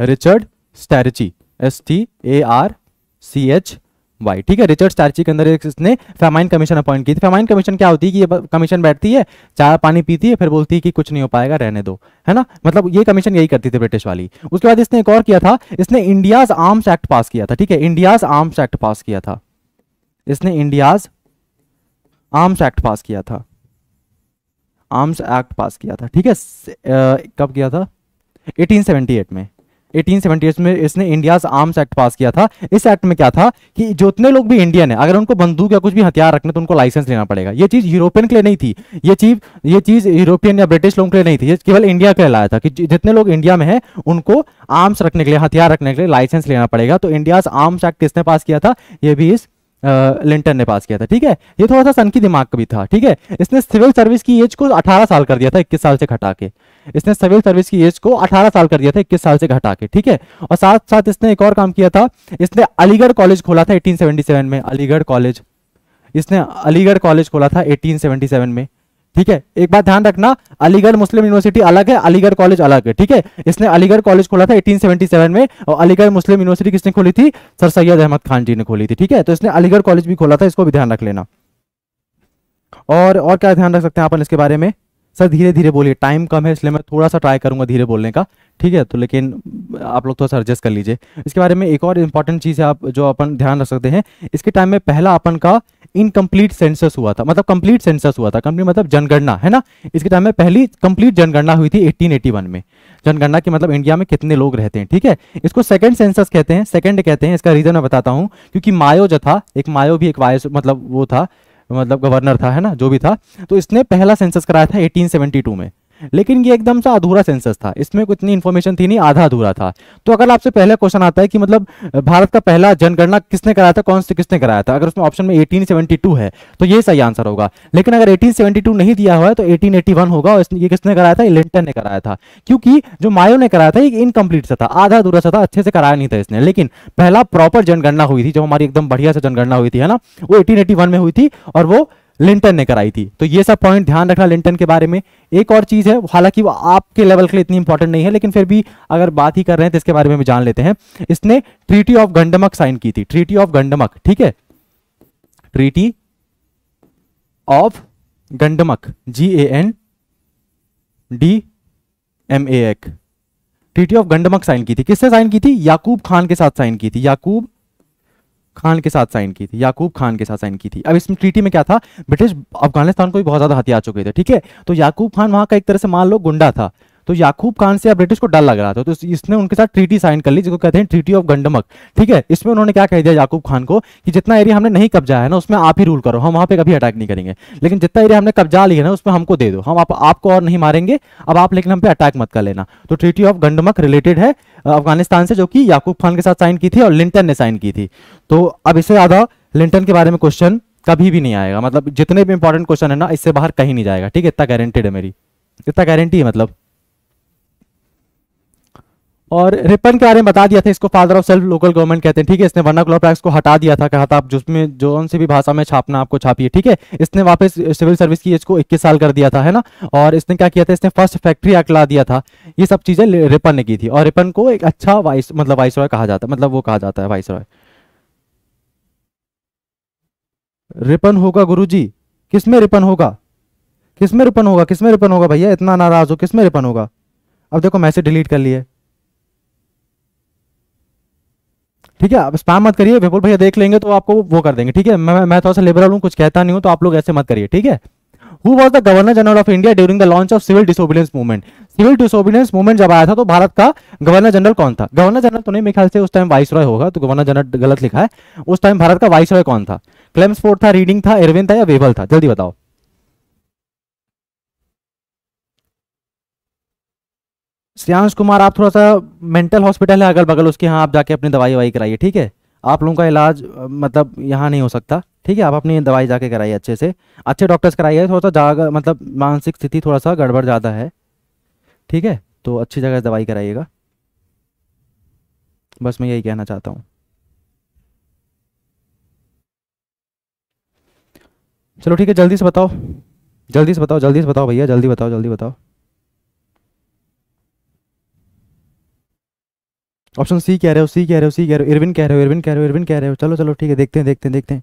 [SPEAKER 1] Richard Strachey S T A R C H Y ठीक है रिचर्ड स्टार्ची के अंदर इसने फेमाइन कमीशन अपॉइंट की थी फेमाइन कमीशन क्या होती है कि ये कमीशन बैठती है चाय पानी पीती है फिर बोलती है कि कुछ नहीं हो पाएगा रहने दो है ना मतलब ये कमीशन यही करती थी ब्रिटिश वाली उसके बाद इसने एक और किया था इसने इंडियाज आर्म्स एक्ट पास किया था ठीक है इंडियाज आर्म्स एक्ट पास किया था इसने इंडियाज आर्म्स एक्ट पास किया था आर्म्स एक्ट पास किया था ठीक है कब किया था 1878 में 1878 में इसने इंडिया आर्म्स एक्ट पास किया था इस एक्ट में क्या था कि जितने लोग भी इंडियन है अगर उनको बंदूक या कुछ भी हथियार रखने तो उनको लाइसेंस लेना पड़ेगा ये चीज यूरोपियन के लिए नहीं थी ये चीज ये चीज यूरोपियन या ब्रिटिश लोगों के लिए नहीं थी केवल इंडिया के लिए लाया था कि जितने लोग इंडिया में है उनको आर्म्स रखने के लिए हथियार रखने के लिए लाइसेंस लेना पड़ेगा तो इंडिया आर्म्स एक्ट किसने पास किया था ये भी इस लिंटन ने पास किया था ठीक है ये थोड़ा सा सन की दिमाग का भी था ठीक है इसने सिविल सर्विस की एज को 18 साल कर दिया था 21 साल से घटा के इसने सिविल सर्विस की एज को 18 साल कर दिया था 21 साल से घटा के ठीक है और साथ साथ इसने एक और काम किया था इसने अलीगढ़ कॉलेज खोला था 1877 में अलीगढ़ कॉलेज इसने अलीगढ़ कॉलेज खोला था 1877 में ठीक है एक बात ध्यान रखना अलीगढ़ मुस्लिम यूनिवर्सिटी अलग है अलीगढ़ कॉलेज अलग है ठीक है इसने अलीगढ़ कॉलेज खोला था 1877 में और अलीगढ़ मुस्लिम यूनिवर्सिटी किसने खोली थी सर सैयद अहमद खान जी ने खोली थी ठीक है तो इसने अलीगढ़ कॉलेज भी खोला था इसको भी ध्यान रख लेना और और क्या ध्यान रख सकते हैं अपन इसके बारे में सर धीरे धीरे बोलिए टाइम कम है इसलिए मैं थोड़ा सा ट्राई करूंगा धीरे बोलने का ठीक है तो लेकिन आप लोग थोड़ा सा एडजस्ट कर लीजिए इसके बारे में एक और इंपॉर्टेंट चीज़ है आप जो अपन ध्यान रख सकते हैं इसके टाइम में पहला अपन का इनकम्प्लीट सेंसस हुआ था मतलब कंप्लीट सेंसस हुआ था कंप्लीट मतलब जनगणना है ना इसके टाइम में पहली कंप्लीट जनगणना हुई थी 1881 में जनगणना की मतलब इंडिया में कितने लोग रहते हैं ठीक है इसको सेकंड सेंसस कहते हैं सेकंड कहते हैं इसका रीजन मैं बताता हूँ क्योंकि मायो जो था एक मायो भी एक वायस मतलब वो था मतलब गवर्नर था है ना जो भी था तो इसने पहला सेंसस कराया था 1872 में लेकिन ये एकदम सा अधूरा सेंसस था इसमें कुछ इतनी इन्फॉर्मेशन थी नहीं आधा अधूरा था तो अगर आपसे पहला क्वेश्चन आता है कि मतलब भारत का पहला जनगणना किसने कराया था कौन से किसने कराया था अगर उसमें ऑप्शन में 1872 है तो ये सही आंसर होगा लेकिन अगर 1872 नहीं दिया हुआ है तो 1881 होगा और ये किसने कराया था लिंटन ने कराया था क्योंकि जो मायो ने कराया था ये इनकम्प्लीट सा था आधा अधूरा सा था अच्छे से कराया नहीं था इसने लेकिन पहला प्रॉपर जनगणना हुई थी जो हमारी एकदम बढ़िया से जनगणना हुई थी है ना वो एटीन में हुई थी और वो लिंटन ने कराई थी तो ये सब पॉइंट ध्यान रखना लिंटन के बारे में एक और चीज है हालांकि वो आपके लेवल के लिए इतनी इंपॉर्टेंट नहीं है लेकिन फिर भी अगर बात ही कर रहे हैं तो इसके बारे में भी जान लेते हैं इसने ट्रीटी ऑफ गंडमक साइन की थी ट्रीटी ऑफ गंडमक ठीक है treaty of Gandamak G A N D M A एक ट्रीटी ऑफ गंडमक साइन की थी किससे साइन की थी याकूब खान के साथ साइन की थी याकूब खान के साथ साइन की थी याकूब खान के साथ साइन की थी अब इस ट्रीटी में क्या था ब्रिटिश अफगानिस्तान को भी बहुत ज्यादा हथियार चुके थे ठीक है तो याकूब खान वहां का एक तरह से मान लो गुंडा था तो याकूब खान से ब्रिटिश को डर लग रहा था तो इसने उनके साथ ट्रीटी साइन कर ली जिसको कहते हैं ट्रीटी ऑफ गंडमक ठीक है इसमें उन्होंने क्या कह दिया याकूब खान को कि जितना एरिया हमने नहीं कब्जा है ना उसमें आप ही रूल करो हम वहां पर कभी अटैक नहीं करेंगे लेकिन जितना एरिया हमने कब्जा लिया ना उसमें हमको दे दो हम आप, आपको और नहीं मारेंगे अब आप लेकिन हम पे अटैक मत कर लेना तो ट्रीटी ऑफ गंडमक रिलेटेड है अफगानिस्तान से जो कि याकूब खान के साथ साइन की थी और लिंटन ने साइन की थी तो अब इससे ज्यादा लिंटन के बारे में क्वेश्चन कभी भी नहीं आएगा मतलब जितने भी इंपॉर्टेंट क्वेश्चन है ना इससे बाहर कहीं नहीं जाएगा ठीक है इतना गारंटेड है मेरी इतना गारंटी है मतलब और रिपन के बारे में बता दिया था इसको father of self local government कहते हैं ठीक है इसने वर्ना क्लॉप को हटा दिया था कहा था आप जिसमें जो से भी भाषा में छापना आपको छापिए ठीक है इसने वापस सिविल सर्विस की एज को 21 साल कर दिया था है ना और इसने क्या किया था इसने फर्स्ट फैक्ट्री एक्ट ला दिया था ये सब चीजें रिपन ने की थी और रिपन को एक अच्छा वाइस मतलब वाइस रॉय कहा जाता है मतलब वो कहा जाता है वाइस रॉय रिपन होगा गुरु जी किसमें रिपन होगा किसमें रिपन होगा किसमें रिपन होगा भैया इतना नाराज हो किसमें रिपन होगा अब देखो मैसेज डिलीट कर लिए ठीक है स्पैम मत करिए विपुल भैया देख लेंगे तो आपको वो कर देंगे ठीक है मैं मैं थोड़ा सा लिबरल हूँ कुछ कहता नहीं हूँ तो आप लोग ऐसे मत करिए ठीक है who was the governor general of India during the launch of civil disobedience movement civil disobedience movement जब आया था तो भारत का गवर्नर जनरल कौन था गवर्नर जनरल तो नहीं मेरे ख्याल से उस टाइम वाइस रॉय होगा तो गवर्नर जनरल गलत लिखा है उस टाइम भारत का वाइस रॉय कौन था क्लेम्सफोर्ड था रीडिंग था एरविन था या वेबल था जल्दी बताओ श्रेयांश कुमार आप थोड़ा सा मेंटल हॉस्पिटल है अगल बगल उसके यहाँ आप जाके अपनी दवाई ववाई कराइए ठीक है आप लोगों का इलाज मतलब यहाँ नहीं हो सकता ठीक है आप अपनी दवाई जाके कराइए अच्छे से अच्छे डॉक्टर्स कराइए थोड़ा सा जागर मतलब मानसिक स्थिति थोड़ा सा गड़बड़ ज़्यादा है ठीक है तो अच्छी जगह दवाई कराइएगा बस मैं यही कहना चाहता हूँ चलो ठीक है जल्दी से बताओ जल्दी से बताओ जल्दी से बताओ भैया जल्दी बताओ जल्दी बताओ ऑप्शन सी कह रहे हो सी कह रहे हो सी कह रहे हो इरविन कह रहे हो इरविन कह रहे हो इरविन कह रहे हो चलो चलो ठीक है देखते हैं देखते हैं देखते हैं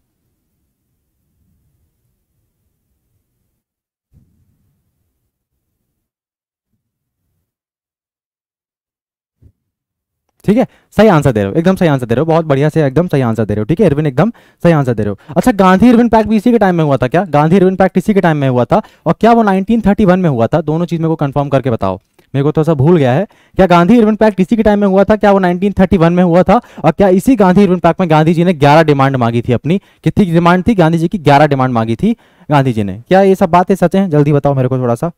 [SPEAKER 1] ठीक है सही आंसर दे रहे हो एकदम सही आंसर दे रहे हो बहुत बढ़िया से एकदम सही आंसर दे रहे हो ठीक है इरविन एकदम सही आंसर दे रहे हो अच्छा गांधी इरविन पैक्ट भी इसी के टाइम में हुआ था क्या गांधी इरविन पैक्ट इसी के टाइम में हुआ था और क्या वो 1931 में हुआ था दोनों चीज मेरे को कंफर्म करके बताओ मेरे को थोड़ा तो सा भूल गया है क्या गांधी इरविन पैक्ट इसी के टाइम में हुआ था क्या वो 1931 में हुआ था और क्या इसी गांधी इरविन पैक्ट में गांधी जी ने 11 डिमांड मांगी थी अपनी कितनी डिमांड थी गांधी जी की 11 डिमांड मांगी थी गांधी जी ने क्या ये सब बातें सच हैं जल्दी बताओ मेरे को थोड़ा सा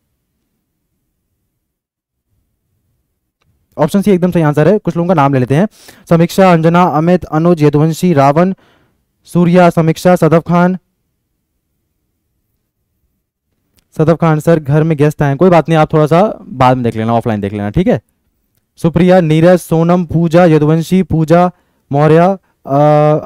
[SPEAKER 1] ऑप्शन सी एकदम सही आंसर है कुछ लोगों का नाम ले लेते हैं समीक्षा अंजना अमित अनुज यदुवंशी रावण सूर्या समीक्षा सदफ खान सदफ खान सर घर में गेस्ट आए कोई बात नहीं आप थोड़ा सा बाद में देख लेना ऑफलाइन देख लेना ठीक है सुप्रिया नीरज सोनम पूजा यदुवंशी पूजा मौर्य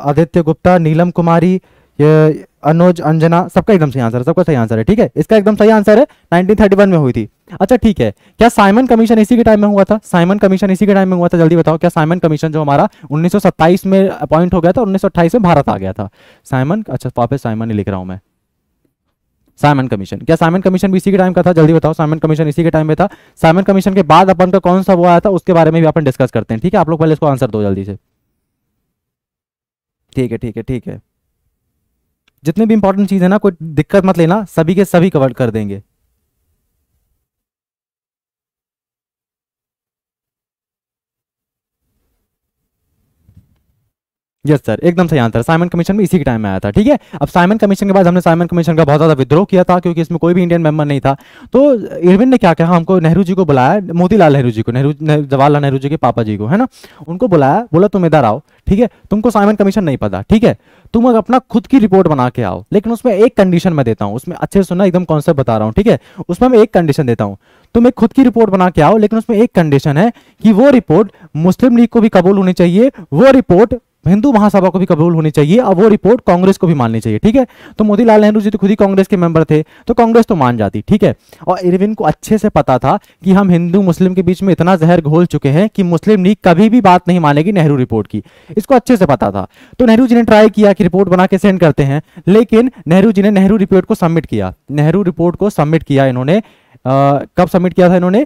[SPEAKER 1] आदित्य गुप्ता नीलम कुमारी अनुज अंजना सबका एकदम सही आंसर है सबका सही आंसर है ठीक है इसका एकदम सही आंसर है 1931 में हुई थी अच्छा ठीक है क्या साइमन कमीशन इसी के टाइम में हुआ था साइमन कमीशन इसी के टाइम में हुआ था जल्दी बताओ क्या साइमन कमीशन जो हमारा 1927 में अपॉइंट हो गया था 1928 में भारत आ गया था साइमन अच्छा वापस साइमन ही लिख रहा हूं मैं साइमन कमीशन क्या साइमन कमीशन भी इसी के टाइम का था जल्दी बताओ साइमन कमीशन इसी के टाइम में था साइमन कमीशन के बाद अपन का कौन सा वो आया था उसके बारे में भी अपन डिस्कस करते हैं ठीक है आप लोग पहले इसको आंसर दो जल्दी से ठीक है ठीक है ठीक है जितने भी इंपॉर्टेंट चीज है ना कोई दिक्कत मत लेना सभी के सभी कवर कर देंगे यस सर एकदम सही आंसर साइमन कमीशन भी इसी के टाइम में आया था ठीक है अब साइमन कमीशन के बाद हमने साइमन कमीशन का बहुत ज़्यादा विद्रोह किया था क्योंकि इसमें कोई भी इंडियन मेंबर नहीं था तो इरविन ने क्या कहा हमको नेहरू जी को बुलाया मोतीलाल नेहरू जी को नेहरू जवाहरलाल नेहरू जी के पापा जी को है ना उनको बुलाया बोला तुम इधर आओ ठीक है तुमको साइमन कमीशन नहीं पता ठीक है तुम अपना खुद की रिपोर्ट बना के आओ लेकिन उसमें एक कंडीशन मैं देता हूँ उसमें अच्छे से सुनना एकदम कॉन्सेप्ट बता रहा हूँ ठीक है उसमें मैं एक कंडीशन देता हूँ तुम एक खुद की रिपोर्ट बना के आओ लेकिन उसमें एक कंडीशन है कि वो रिपोर्ट मुस्लिम लीग को भी कबूल होनी चाहिए वो रिपोर्ट हिंदू महासभा को भी कबूल होनी चाहिए और वो रिपोर्ट कांग्रेस को भी माननी चाहिए ठीक है तो मोतीलाल नेहरू जी तो खुद ही कांग्रेस के मेंबर थे तो कांग्रेस तो मान जाती ठीक है और इरविन को अच्छे से पता था कि हम हिंदू मुस्लिम के बीच में इतना जहर घोल चुके हैं कि मुस्लिम लीग कभी भी बात नहीं मानेगी नेहरू रिपोर्ट की इसको अच्छे से पता था तो नेहरू जी ने ट्राई किया कि रिपोर्ट बना के सेंड करते हैं लेकिन नेहरू जी ने नेहरू रिपोर्ट को सबमिट किया नेहरू रिपोर्ट को सबमिट किया इन्होंने कब सबमिट किया था इन्होंने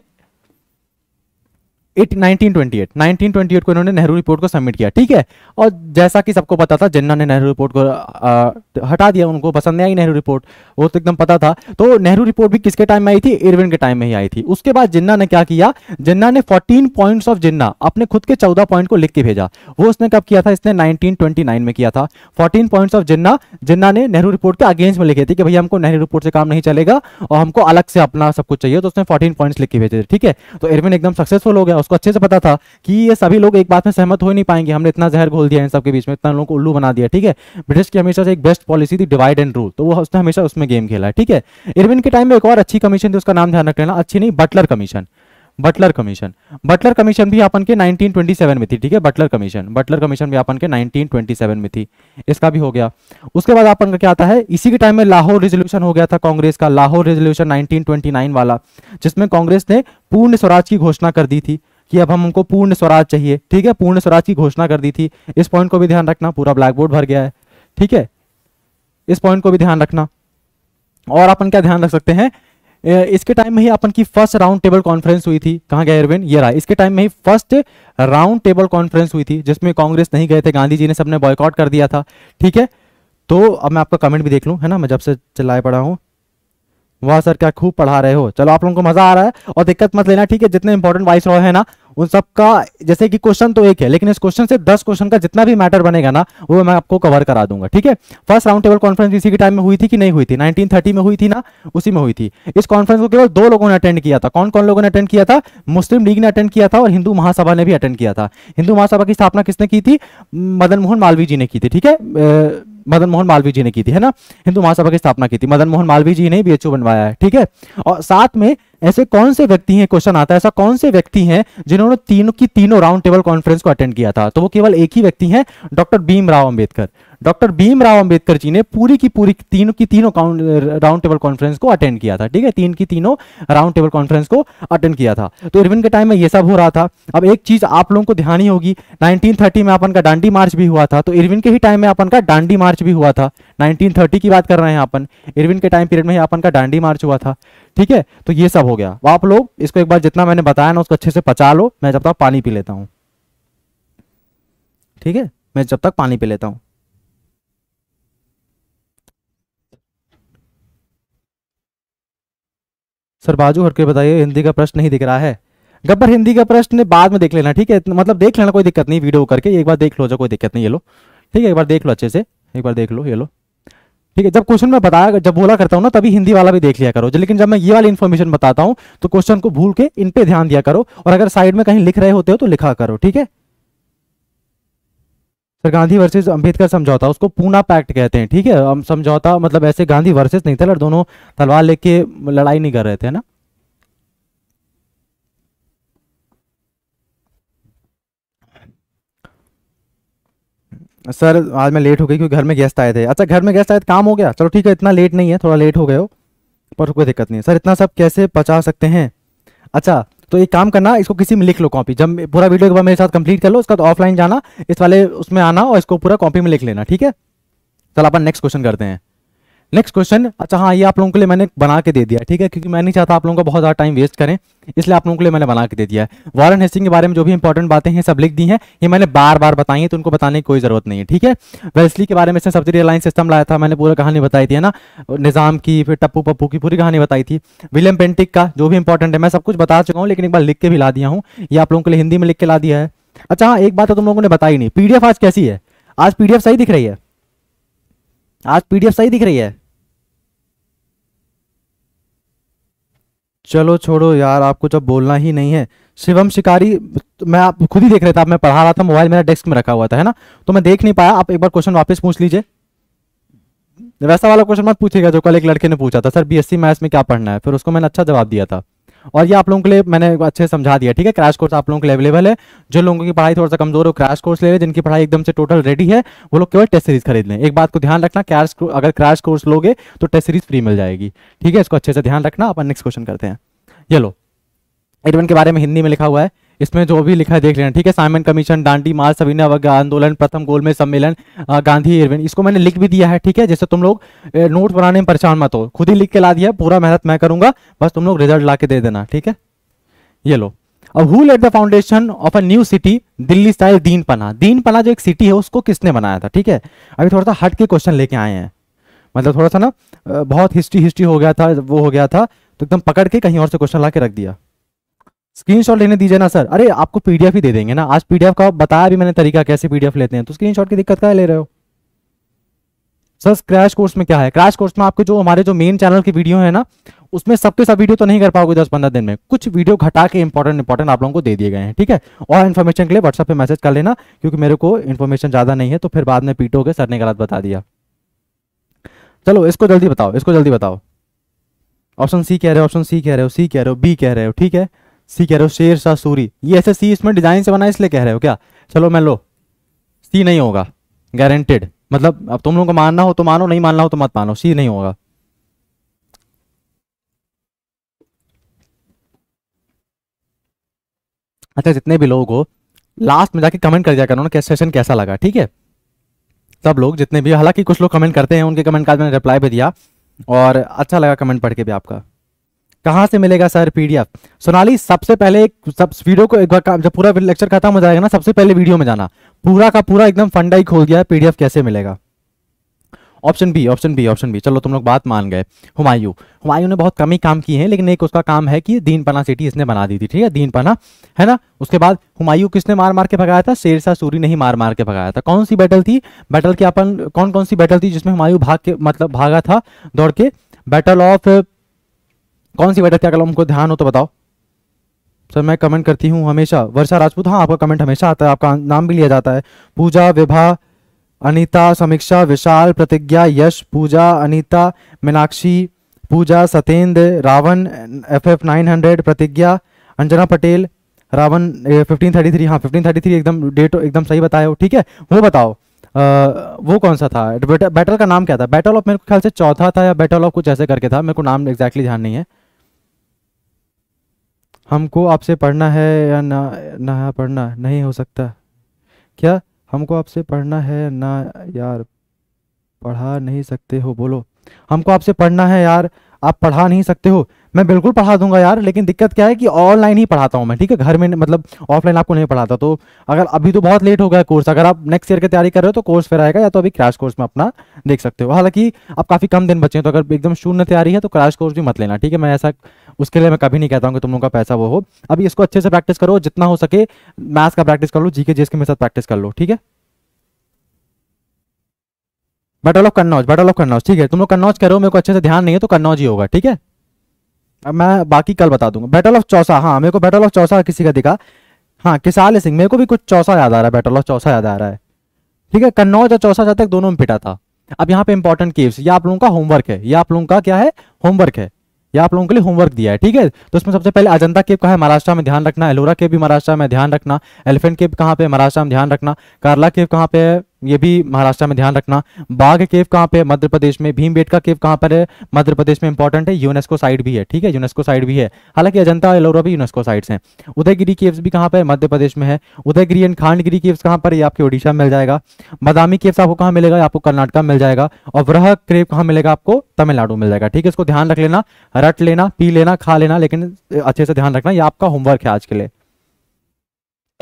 [SPEAKER 1] 1928 1928 को इन्होंने नेहरू रिपोर्ट को सबमिट किया ठीक है और जैसा कि सबको पता था जिन्ना ने नेहरू रिपोर्ट को आ, हटा दिया उनको पसंद नहीं आई नेहरू रिपोर्ट वो तो एकदम पता था तो नेहरू रिपोर्ट भी किसके टाइम में आई थी इरविन के टाइम में ही आई थी उसके बाद जिन्ना ने क्या किया जिन्ना ने फोर्टीन पॉइंट ऑफ जिन्ना अपने खुद के चौदह पॉइंट को लिख के भेजा वो उसने कब किया था इसने नाइनटीन में किया था fourteen point of Jinnah Jinnah ने नेहरू रिपोर्ट के अगेंस्ट में लिखे थे कि भैया हमको नेहरू रिपोर्ट से काम नहीं चलेगा और हमको अलग से अपना सब कुछ चाहिए तो उसने फोर्टीन पॉइंट लिख के भेजे थे ठीक है तो इरविन एकदम सक्सेसफुल हो गया उसको अच्छे से पता था कि ये सभी लोग एक बात में सहमत हो नहीं पाएंगे हमने इतना जहर घोल दिया इन सबके बीच में इतना लोगों को उल्लू बना दिया ठीक है ब्रिटिश की हमेशा से एक बेस्ट पॉलिसी थी डिवाइड एंड रूल तो वो उसने हमेशा उसमें गेम खेला है ठीक है इरविन के टाइम में एक और अच्छी कमीशन थी उसका नाम ध्यान रख लेना अच्छी नहीं Butler commission Butler commission Butler commission भी अपन के 1927 में थी ठीक है बटलर कमीशन बटलर कमीशन भी अपन के 1927 में थी इसका भी हो गया उसके बाद अपन का क्या आता है इसी के टाइम में लाहौर रेजोल्यूशन हो गया था कांग्रेस का लाहौर रेजोल्यूशन 1929 वाला जिसमें कांग्रेस ने पूर्ण स्वराज की घोषणा कर दी थी कि अब हमको पूर्ण स्वराज चाहिए ठीक है पूर्ण स्वराज की घोषणा कर दी थी इस पॉइंट को भी ध्यान रखना पूरा ब्लैक बोर्ड भर गया है ठीक है इस पॉइंट को भी ध्यान रखना और अपन क्या ध्यान रख सकते हैं इसके टाइम में ही अपन की फर्स्ट राउंड टेबल कॉन्फ्रेंस हुई थी कहाँ गए अरविंद ये रहा इसके टाइम में ही फर्स्ट राउंड टेबल कॉन्फ्रेंस हुई थी जिसमें कांग्रेस नहीं गए थे गांधी जी ने सबने बॉयकॉट कर दिया था ठीक है तो अब मैं आपका कमेंट भी देख लूँ है ना मैं जब से चलाए पड़ा हूँ वाह सर क्या खूब पढ़ा रहे हो चलो आप लोगों को मजा आ रहा है और दिक्कत मत लेना ठीक है जितने इंपॉर्टेंट वाइस रॉय है ना उन सब का जैसे कि क्वेश्चन तो एक है लेकिन इस क्वेश्चन से दस क्वेश्चन का जितना भी मैटर बनेगा ना वो मैं आपको कवर करा दूंगा ठीक है फर्स्ट राउंड टेबल कॉन्फ्रेंस इसी के टाइम में हुई थी कि नहीं हुई थी 1930 में हुई थी ना उसी में हुई थी इस कॉन्फ्रेंस को केवल दो लोगों ने अटेंड किया था कौन कौन लोगों ने अटेंड किया था मुस्लिम लीग ने अटेंड किया था और हिंदू महासभा ने भी अटेंड किया था हिंदू महासभा की स्थापना किसने की थी मदन मोहन मालवीय जी ने की थी ठीक है मदन मोहन मालवीय जी ने की थी है ना हिंदू महासभा की स्थापना की थी मदन मोहन मालवीय जी ने बी बनवाया है ठीक है और साथ में ऐसे कौन से व्यक्ति हैं क्वेश्चन आता है ऐसा कौन से व्यक्ति हैं जिन्होंने तीनों की तीनों राउंड टेबल कॉन्फ्रेंस को अटेंड किया था तो वो केवल एक ही व्यक्ति है डॉक्टर भीमराव अंबेडकर डॉक्टर भीम राव अंबेडकर जी ने पूरी की पूरी तीनों की तीनों राउंड टेबल कॉन्फ्रेंस को अटेंड किया था ठीक है तीन की तीनों राउंड टेबल कॉन्फ्रेंस को अटेंड किया था तो इरविन के टाइम में यह सब हो रहा था अब एक चीज आप लोगों को ध्यान ही होगी नाइनटीन में अपन का डांडी मार्च भी हुआ था तो इरविन के ही टाइम में अपन का डांडी मार्च भी हुआ था नाइनटीन की बात कर रहे हैं अपन इरविन के टाइम पीरियड में ही अपन का डांडी मार्च हुआ था ठीक है तो ये सब हो गया आप लोग इसको एक बार जितना मैंने बताया ना उसको अच्छे से पचा लो मैं जब तक पानी पी लेता हूँ ठीक है मैं जब तक पानी पी लेता हूँ सर बाजू हटके बताइए हिंदी का प्रश्न नहीं दिख रहा है गब्बर हिंदी का प्रश्न बाद में देख लेना ठीक है मतलब देख लेना कोई दिक्कत नहीं वीडियो करके एक बार देख लो जो कोई दिक्कत नहीं ये लो ठीक है एक बार देख लो अच्छे से एक बार देख लो ये लो ठीक है जब क्वेश्चन में बताया जब बोला करता हूँ ना तभी हिंदी वाला भी देख लिया करो लेकिन जब मैं ये वाली इन्फॉर्मेशन बताता हूँ तो क्वेश्चन को भूल के इन पे ध्यान दिया करो और अगर साइड में कहीं लिख रहे होते हो तो लिखा करो ठीक है सर गांधी वर्सेस अंबेडकर समझौता उसको पूना पैक्ट कहते हैं ठीक है हम समझौता मतलब ऐसे गांधी वर्सेस नहीं था दोनों तलवार लेके लड़ाई नहीं कर रहे थे ना सर आज मैं लेट हो गई क्योंकि घर में गेस्ट आए थे अच्छा घर में गेस्ट आए थे काम हो गया चलो ठीक है इतना लेट नहीं है थोड़ा लेट हो गए हो पर कोई दिक्कत नहीं है सर इतना सब कैसे पचा सकते हैं अच्छा तो एक काम करना इसको किसी में लिख लो कॉपी जब पूरा वीडियो के बाद मेरे साथ कंप्लीट कर लो उसका ऑफलाइन तो जाना इस वाले उसमें आना और इसको पूरा कॉपी में लिख लेना ठीक है चल अपन नेक्स्ट क्वेश्चन करते हैं नेक्स्ट क्वेश्चन अच्छा हाँ ये आप लोगों के लिए मैंने बना के दे दिया ठीक है क्योंकि मैं नहीं चाहता आप लोगों का बहुत ज़्यादा टाइम वेस्ट करें इसलिए आप लोगों के लिए मैंने बना के दे दिया है वारन हेस्टिंग के बारे में जो भी इंपॉर्टेंट बातें हैं सब लिख दी हैं ये मैंने बार बार बताई है तो उनको बताने की कोई जरूरत नहीं है ठीक है वैसली के बारे में इसने सब्सिडी अलाइन सिस्टम लाया था मैंने पूरा कहानी बताई थी है ना निज़ाम की फिर टप्पू पप्पू की पूरी कहानी बताई थी विलियम पेंटिक का जो भी इंपॉर्टेंट है मैं सब कुछ बता चुका हूँ लेकिन एक बार लिख के भी ला दिया हूँ ये आप लोगों के लिए हिंदी में लिख के ला दिया है अच्छा हाँ एक बात तो तुम लोगों ने बताई नहीं पीडीएफ आज कैसी है आज पीडीएफ सही दिख रही है आज पीडीएफ सही दिख रही है चलो छोड़ो यार आपको जब बोलना ही नहीं है शिवम शिकारी मैं आप खुद ही देख रहे थे आप मैं पढ़ा रहा था मोबाइल मेरा डेस्क में रखा हुआ था है ना तो मैं देख नहीं पाया आप एक बार क्वेश्चन वापस पूछ लीजिए वैसा वाला क्वेश्चन मत पूछेगा जो कल एक लड़के ने पूछा था सर बीएससी मैथ्स में क्या पढ़ना है फिर उसको मैंने अच्छा जवाब दिया था और ये आप लोगों के लिए मैंने अच्छे समझा दिया ठीक है क्रैश कोर्स आप लोगों के लिए अवेलेबल है जो लोगों की पढ़ाई थोड़ा सा कमजोर हो क्रैश कोर्स ले रहे जिनकी पढ़ाई एकदम से टोटल रेडी है वो लोग केवल टेस्ट सीरीज खरीद लें एक बात को ध्यान रखना क्रैश अगर क्रैश कोर्स लोगे तो टेस्ट सीरीज फ्री मिल जाएगी ठीक है इसको अच्छे से ध्यान रखना अपन नेक्स्ट क्वेश्चन करते हैं ये लो एडवन के बारे में हिंदी में लिखा हुआ है इसमें जो भी लिखा है देख लेना ठीक है साइमन कमीशन डांडी सभी ने वर्ग आंदोलन प्रथम गोल में सम्मेलन गांधी इरविन इसको मैंने लिख भी दिया है ठीक है जैसे तुम लोग नोट बनाने में परेशान मत हो खुद ही लिख के ला दिया पूरा मेहनत मैं करूंगा बस तुम लोग रिजल्ट ला के दे देना ठीक है ये लो अब who laid the foundation of a new city Delhi style Dinpanah Dinpanah जो एक सिटी है उसको किसने बनाया था ठीक है अभी थोड़ा सा हट के क्वेश्चन लेके आए हैं मतलब थोड़ा सा ना बहुत हिस्ट्री हिस्ट्री हो गया था वो हो गया था तो एकदम पकड़ के कहीं और से क्वेश्चन ला के रख दिया स्क्रीनशॉट लेने दीजिए ना सर अरे आपको पीडीएफ ही दे देंगे ना आज पीडीएफ का बताया भी मैंने तरीका कैसे पीडीएफ लेते हैं तो स्क्रीनशॉट की दिक्कत क्या ले रहे हो सर क्रैश कोर्स में क्या है क्रैश कोर्स में आपके जो हमारे जो मेन चैनल की वीडियो है ना उसमें सबके सब वीडियो तो नहीं कर पाओगे दस पंद्रह दिन में कुछ वीडियो घटा के इंपॉर्टेंट इंपॉर्टेंट आप लोगों को दे दिए गए हैं ठीक है और इन्फॉर्मेशन के लिए व्हाट्सएप पर मैसेज कर लेना क्योंकि मेरे को इन्फॉर्मेशन ज्यादा नहीं है तो फिर बाद में पीटोगे सर ने गलत बता दिया चलो इसको जल्दी बताओ इसको जल्दी बताओ ऑप्शन सी कह रहे हो ऑप्शन सी कह रहे हो सी कह रहे हो बी कह रहे हो ठीक है सी कह रहे हो शेर शाह सूरी ये ऐसे सी इसमें डिजाइन से बना इसलिए कह रहे हो क्या चलो मैं लो सी नहीं होगा गारंटेड मतलब अब तुम लोगों को मानना हो तो मानो नहीं मानना हो तो मत मानो सी नहीं होगा अच्छा जितने भी लोग हो लास्ट में जाके कमेंट कर दिया करो ना सेशन कैसा लगा ठीक है सब लोग जितने भी हालांकि कुछ लोग कमेंट करते हैं उनके कमेंट का मैंने रिप्लाई भी दिया और अच्छा लगा कमेंट पढ़ के भी आपका कहाँ से मिलेगा सर पीडीएफ सोनाली सबसे पहले सब वीडियो को एक बार जब पूरा लेक्चर खत्म हो जाएगा ना सबसे पहले वीडियो में जाना पूरा का पूरा एकदम फंडा ही खोल गया पीडीएफ कैसे मिलेगा option B option B option B चलो तुम लोग बात मान गए हुमायूं हुमायूं ने बहुत कम ही काम किए हैं लेकिन एक उसका काम है कि दीनपना सिटी इसने बना दी थी ठीक है दीनपना है ना उसके बाद हुमायूं किसने मार मार के भगाया था शेरशाह सूरी ने ही मार मार के भगाया था कौन सी बैटल थी बैटल की अपन कौन कौन सी बैटल थी जिसमें हुमायूं भाग के मतलब भागा था दौड़ के बैटल ऑफ कौन सी बैठक थी अगर हमको ध्यान हो तो बताओ सर मैं कमेंट करती हूँ हमेशा वर्षा राजपूत हाँ आपका कमेंट हमेशा आता है आपका नाम भी लिया जाता है पूजा Vibha Anita Samiksha Vishal Pratigya Yash Puja Anita Meenakshi Puja Satyendra Ravan F F nine hundred Pratigya Anjana Patel Ravan fifteen thirty three हाँ फिफ्टीन थर्टी थ्री एकदम डेट एकदम सही बताए हो ठीक है वो बताओ आ, वो कौन सा था बैटल का नाम क्या था बैटल ऑफ मेरे ख्याल से चौथा था या बैटल ऑफ कुछ ऐसे करके था मेरे को नाम एग्जैक्टली ध्यान नहीं है हमको आपसे पढ़ना है या ना ना पढ़ना नहीं हो सकता क्या हमको आपसे पढ़ना है ना यार पढ़ा नहीं सकते हो बोलो हमको आपसे पढ़ना है यार आप पढ़ा नहीं सकते हो मैं बिल्कुल पढ़ा दूंगा यार लेकिन दिक्कत क्या है कि ऑनलाइन ही पढ़ाता हूँ मैं ठीक है घर में मतलब ऑफलाइन आपको नहीं पढ़ाता तो अगर अभी तो बहुत लेट हो गया कोर्स अगर आप नेक्स्ट ईयर की तैयारी कर रहे हो तो कोर्स फिर आएगा या तो अभी क्रैश कोर्स में अपना देख सकते हो हालांकि आप काफ़ी कम दिन बचे हैं तो अगर एकदम शून्य तैयारी है तो क्रैश कोर्स भी मत लेना ठीक है मैं ऐसा उसके लिए मैं कभी नहीं कहता हूँ कि तुम लोगों का पैसा वो हो अभी इसको अच्छे से प्रैक्टिस करो जितना हो सके मैथ्स का प्रैक्टिस कर लो जी के मेरे साथ प्रैक्टिस कर लो ठीक है battle of Kannauj battle of Kannauj ठीक है तुम लोग कन्नौज करो मेरे को अच्छे से ध्यान नहीं है तो कन्नौज ही होगा ठीक है अब मैं बाकी कल बता दूंगा बैटल ऑफ चौसा हाँ मेरे को बैटल ऑफ चौसा किसी का दिखा हाँ किसाल सिंह मेरे को भी कुछ चौसा याद आ रहा है बैटल ऑफ चौसा याद आ रहा है ठीक है कन्नौज और चौसा जहाँ तक दोनों में पिटा था अब यहाँ पे इंपॉर्टेंट केव्स ये आप लोगों का होमवर्क है ये आप लोगों का क्या है होमवर्क है ये आप लोगों के लिए होमवर्क दिया है ठीक है तो इसमें सबसे पहले अजंता केव कहा है महाराष्ट्र में ध्यान रखना एलोरा केव भी महाराष्ट्र में ध्यान रखना एलिफेंट केव कहाँ पे महाराष्ट्र में ध्यान रखना कारला केव कहाँ पे है ये भी महाराष्ट्र में ध्यान रखना बाघ केव कहाँ पे मध्य प्रदेश में भीम का केव कहाँ पर है मध्य प्रदेश में इंपॉर्टेंट है यूनेस्को साइट भी है ठीक है यूनेस्को साइट भी है हालांकि अजंता एलोरा भी यूनेस्को साइड्स हैं उदयगिरी केव्स भी कहाँ पर मध्य प्रदेश में है उदयगिरी एंड खांडगिरी केव्स कहाँ पर ये आपके ओडिशा मिल जाएगा बदामी केव्स आपको कहाँ मिलेगा आपको कर्नाटका मिल जाएगा और वृह क्रेव कहाँ मिलेगा आपको तमिलनाडु मिल जाएगा ठीक है इसको ध्यान रख लेना रट लेना पी लेना खा लेना लेकिन अच्छे से ध्यान रखना ये आपका होमवर्क है आज के लिए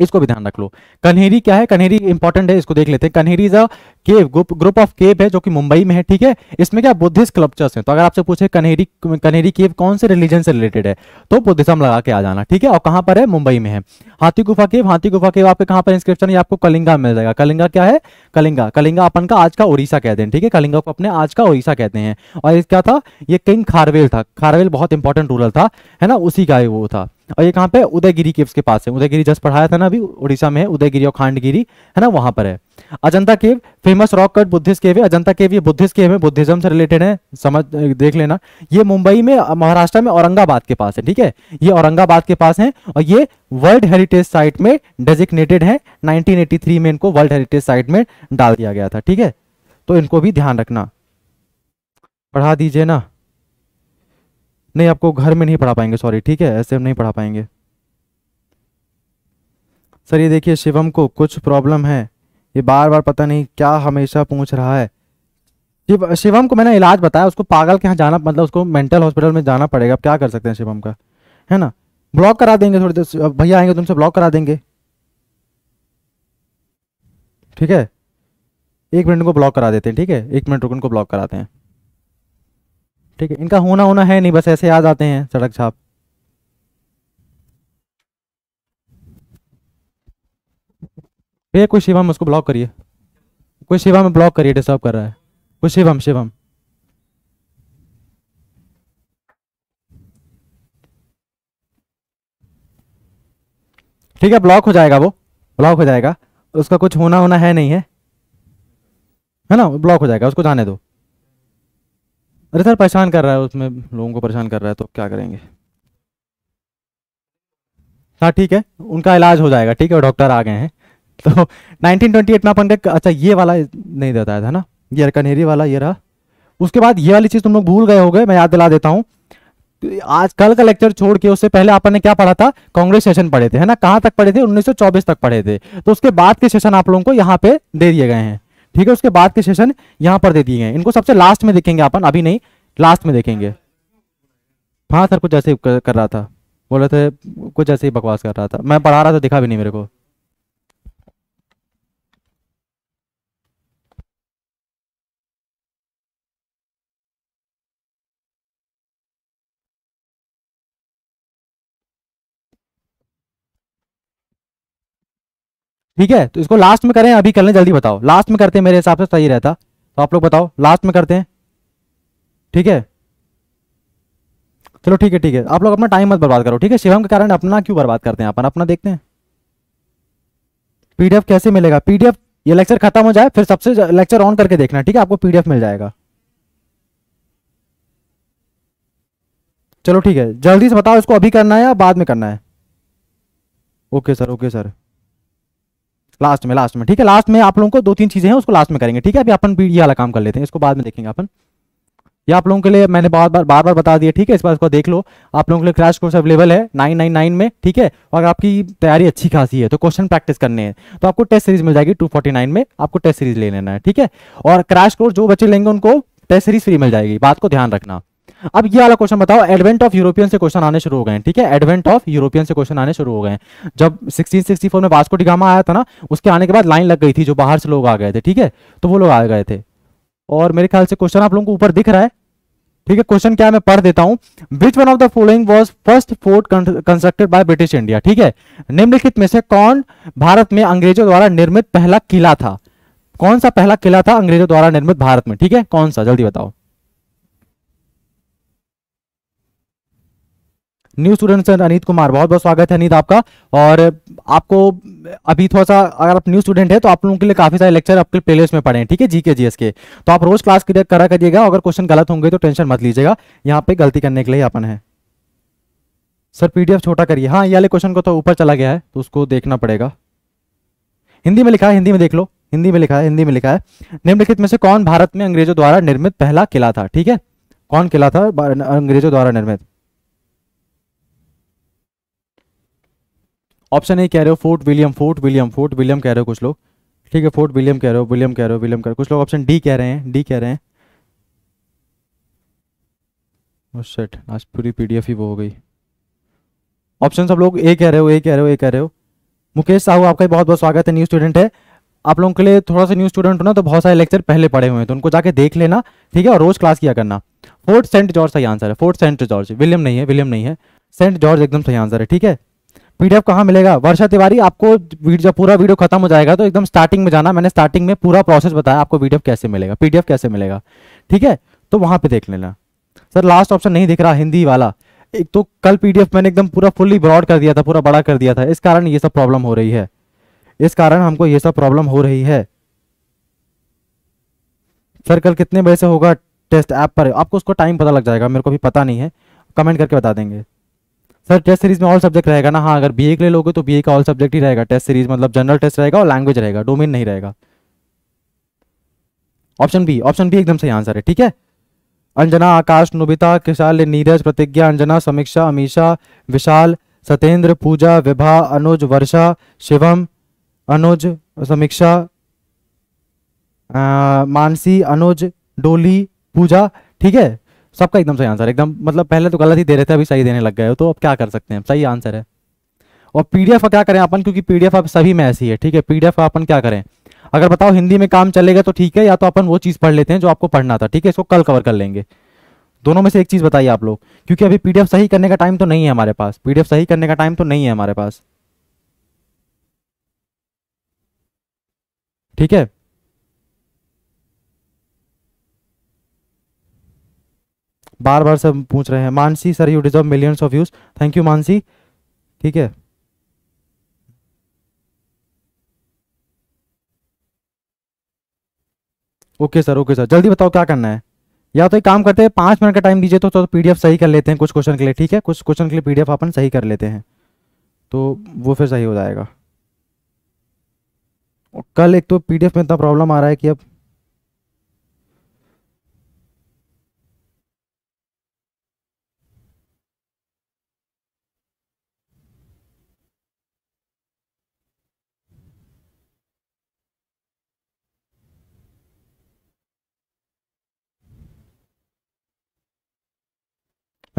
[SPEAKER 1] इसको भी ध्यान रख लो कन्हेरी क्या है कन्हेरी इंपॉर्टेंट है इसको देख लेते हैं Kanheri is a cave group of cave है जो कि मुंबई में है ठीक है इसमें क्या बुद्धिस्ट क्लब्चर्स हैं तो अगर आपसे पूछे कन्हेरी कन्हेरी केव कौन से रिलीजन से रिलेटेड है तो बुद्धिज्म लगा के आ जाना ठीक है और कहां पर है मुंबई में है हाथी गुफा केव हाथी गुफा केव आपके कहां पर इंस्क्रिप्शन आपको कलिंगा मिल जाएगा कलिंगा क्या है कलिंगा कलिंगा अपन का आज का उड़ीसा कहते हैं ठीक है कलिंगा को अपने आज का उड़ीसा कहते हैं और क्या था ये किंग खारवेल था खारवेल बहुत इंपॉर्टेंट रूलर था है ना उसी का वो था और ये कहाँ पे उदयगिरी केव्स के पास है उदयगिरी जस्ट पढ़ाया था ना अभी उड़ीसा में है उदयगिरी और खांडगिरी है ना वहां पर है Ajanta cave famous rock cut Buddhist cave है अजंता केव ये बुद्धिस्ट केव है बुद्धिज्म से रिलेटेड है समझ देख लेना ये मुंबई में महाराष्ट्र में औरंगाबाद के पास है ठीक है ये औरंगाबाद के पास है और ये वर्ल्ड हेरिटेज साइट में डेजिग्नेटेड है नाइनटीन में इनको वर्ल्ड हेरिटेज साइट में डाल दिया गया था ठीक है तो इनको भी ध्यान रखना पढ़ा दीजिए ना नहीं आपको घर में नहीं पढ़ा पाएंगे सॉरी ठीक है ऐसे हम नहीं पढ़ा पाएंगे सर ये देखिए शिवम को कुछ प्रॉब्लम है ये बार बार पता नहीं क्या हमेशा पूछ रहा है शिवम को मैंने इलाज बताया उसको पागल के यहाँ जाना मतलब उसको मेंटल हॉस्पिटल में जाना पड़ेगा अब क्या कर सकते हैं शिवम का है ना ब्लॉक करा देंगे थोड़ी देर भैया आएंगे तुमसे ब्लॉक करा देंगे ठीक है एक मिनट को ब्लॉक करा देते हैं ठीक है एक मिनट रुकन को ब्लॉक कराते हैं ठीक है इनका होना होना है नहीं बस ऐसे याद आते हैं सड़क छाप भैया कोई शिवम उसको ब्लॉक करिए कोई शिवम ब्लॉक करिए डिस्टर्ब कर रहा है कोई शिवम शिवम ठीक है ब्लॉक हो जाएगा वो ब्लॉक हो जाएगा उसका कुछ होना होना है नहीं है है ना ब्लॉक हो जाएगा उसको जाने दो अरे सर परेशान कर रहा है उसमें लोगों को परेशान कर रहा है तो क्या करेंगे हाँ ठीक है उनका इलाज हो जाएगा ठीक है डॉक्टर आ गए हैं तो 1928 में अपन अच्छा ये वाला नहीं देता था ना ये कनेरी वाला ये रहा उसके बाद ये वाली चीज़ तुम लोग भूल गए हो गए मैं याद दिला देता हूँ आज कल का लेक्चर छोड़ के उससे पहले आपन ने क्या पढ़ा था कांग्रेस सेशन पढ़े थे है ना कहाँ तक पढ़े थे 1924 तक पढ़े थे तो उसके बाद के सेशन आप लोगों को यहाँ पे दे दिए गए हैं ठीक है उसके बाद के सेशन यहाँ पर दे दिए हैं इनको सबसे लास्ट में देखेंगे अपन अभी नहीं लास्ट में देखेंगे हाँ सर कुछ ऐसे कर, कर रहा था बोल रहे थे कुछ ऐसे ही बकवास कर रहा था मैं पढ़ा रहा था दिखा भी नहीं मेरे को ठीक है तो इसको लास्ट में करें अभी कर लें जल्दी बताओ लास्ट में करते हैं मेरे हिसाब से सही रहता तो आप लोग बताओ लास्ट में करते हैं ठीक है चलो ठीक है ठीक है आप लोग अपना टाइम मत बर्बाद करो ठीक है शिवम के कारण अपना क्यों बर्बाद करते हैं अपन अपना देखते हैं पीडीएफ कैसे मिलेगा पीडीएफ ये लेक्चर खत्म हो जाए फिर सबसे लेक्चर ऑन करके देखना ठीक है आपको पीडीएफ मिल जाएगा चलो ठीक है जल्दी से बताओ इसको अभी करना है या बाद में करना है okay sir okay sir last में लास्ट में ठीक है लास्ट में आप लोगों को दो तीन चीजें हैं उसको लास्ट में करेंगे ठीक है अभी अपन ये वाला काम कर लेते हैं इसको बाद में देखेंगे अपन ये आप लोगों के लिए मैंने बार बार बार बार बता दिया ठीक है इस बार इसको देख लो आप लोगों के लिए क्रैश कोर्स अवेलेबल है नाइन नाइन नाइन में ठीक है और आपकी तैयारी अच्छी खासी है तो क्वेश्चन प्रैक्टिस करने हैं तो आपको टेस्ट सीरीज मिल जाएगी टू फोर्टी नाइन में आपको टेस्ट सीरीज ले लेना है ठीक है और क्रैश कोर्स जो बच्चे लेंगे उनको टेस्ट सीरीज फ्री मिल जाएगी बात को ध्यान रखना अब ये वाला क्वेश्चन बताओ एडवेंट ऑफ यूरोपियन से क्वेश्चन आने शुरू हो गए ठीक है एडवेंट ऑफ यूरोपियन से क्वेश्चन आने शुरू हो गए जब 1664 में वास्को डिगामा आया था ना उसके आने के बाद लाइन लग गई थी जो बाहर से लोग आ गए थे ठीक है तो वो लोग आ गए थे और मेरे ख्याल से क्वेश्चन आप लोगों को ऊपर दिख रहा है ठीक है क्वेश्चन क्या है मैं पढ़ देता हूं which one of the following was first fort constructed by British India ठीक है निम्नलिखित में से कौन भारत में अंग्रेजों द्वारा निर्मित पहला किला था कौन सा पहला किला था अंग्रेजों द्वारा निर्मित भारत में ठीक है कौन सा जल्दी बताओ new student sir Anit Kumar बहुत बहुत स्वागत है अनित आपका और आपको अभी थोड़ा सा अगर आप न्यू स्टूडेंट है तो आप लोगों के लिए काफी सारे लेक्चर आपके प्लेलिस्ट में पढ़े हैं ठीक है जीके जीएस के तो आप रोज क्लास क्लियर करा करिएगा अगर क्वेश्चन गलत होंगे तो टेंशन मत लीजिएगा यहाँ पे गलती करने के लिए अपन है सर पीडीएफ छोटा करिए हाँ ये क्वेश्चन को तो ऊपर चला गया है तो उसको देखना पड़ेगा हिंदी में लिखा है हिंदी में देख लो हिंदी में लिखा है हिंदी में लिखा है निम्नलिखित में से कौन भारत में अंग्रेजों द्वारा निर्मित पहला किला था ठीक है कौन किला था अंग्रेजों द्वारा निर्मित ऑप्शन ए कह रहे हो Fort William Fort William Fort William कह रहे हो कुछ लोग ठीक है फोर्ट विलियम कह रहे हो विलियम कह रहे हो विलियम कह रहे हो कुछ लोग ऑप्शन डी कह रहे हैं डी कह रहे हैं सेट आज पूरी पीडीएफ ही वो हो गई ऑप्शन सब लोग ए कह रहे हो ए कह रहे हो ए कह रहे हो मुकेश साहू आपका बहुत बहुत स्वागत है न्यू स्टूडेंट है आप लोगों के लिए थोड़ा सा न्यू स्टूडेंट हो ना तो बहुत सारे लेक्चर पहले पढ़े हुए हैं तो उनको जाके देख लेना ठीक है और रोज क्लास किया करना फोर्ट सेंट जॉर्ज सही आंसर है फोर्ट सेंट जॉर्ज विलियम नहीं है विलियम नहीं है सेंट जॉर्ज एकदम सही आंसर है ठीक है पीडीएफ कहाँ मिलेगा वर्षा तिवारी आपको जब पूरा वीडियो खत्म हो जाएगा तो एकदम स्टार्टिंग में जाना मैंने स्टार्टिंग में पूरा प्रोसेस बताया आपको पीडीएफ कैसे मिलेगा पीडीएफ कैसे मिलेगा ठीक है तो वहां पे देख लेना सर लास्ट ऑप्शन नहीं दिख रहा हिंदी वाला एक तो कल पीडीएफ मैंने एकदम पूरा फुल्ली ब्रॉड कर दिया था पूरा बड़ा कर दिया था इस कारण ये सब प्रॉब्लम हो रही है इस कारण हमको ये सब प्रॉब्लम हो रही है सर कल कितने बजे से होगा टेस्ट ऐप पर आपको उसको टाइम पता लग जाएगा मेरे को भी पता नहीं है कमेंट करके बता देंगे सर टेस्ट सीरीज में ऑल सब्जेक्ट रहेगा ना हाँ अगर बी के ले लोगे तो बी का ऑल सब्जेक्ट ही रहेगा टेस्ट सीरीज मतलब जनरल टेस्ट रहेगा और लैंग्वेज रहेगा डोमेन नहीं रहेगा ऑप्शन बी ऑप्शन बी एकदम सही आंसर है ठीक है अंजना आकाश नुबिता किशाल नीरज प्रतिज्ञा अंजना समीक्षा अमीषा विशाल सत्येंद्र पूजा विभा अनुज वर्षा शिवम अनुज समीक्षा मानसी अनुज डोली पूजा ठीक है सबका एकदम सही आंसर एकदम मतलब पहले तो गलत ही दे रहे थे अभी सही देने लग गए हो तो अब क्या कर सकते हैं सही आंसर है और पीडीएफ क्या करें अपन क्योंकि पीडीएफ अब सभी में ऐसी है ठीक है पीडीएफ अपन क्या करें अगर बताओ हिंदी में काम चलेगा तो ठीक है या तो अपन वो चीज़ पढ़ लेते हैं जो आपको पढ़ना था ठीक है इसको कल कवर कर लेंगे दोनों में से एक चीज़ बताइए आप लोग क्योंकि अभी एफ सही करने का टाइम तो नहीं है हमारे पास एफ सही करने का टाइम तो नहीं है हमारे पास ठीक है बार बार सब पूछ रहे हैं Mansi sir you deserve millions of views thank you Mansi ठीक है ओके सर ओके सर जल्दी बताओ क्या करना है या तो एक काम करते हैं पाँच मिनट का टाइम दीजिए तो, तो पीडीएफ सही कर लेते हैं कुछ क्वेश्चन के लिए ठीक है कुछ क्वेश्चन के लिए पीडीएफ अपन सही कर लेते हैं तो वो फिर सही हो जाएगा और कल एक तो पीडीएफ में इतना प्रॉब्लम आ रहा है कि अब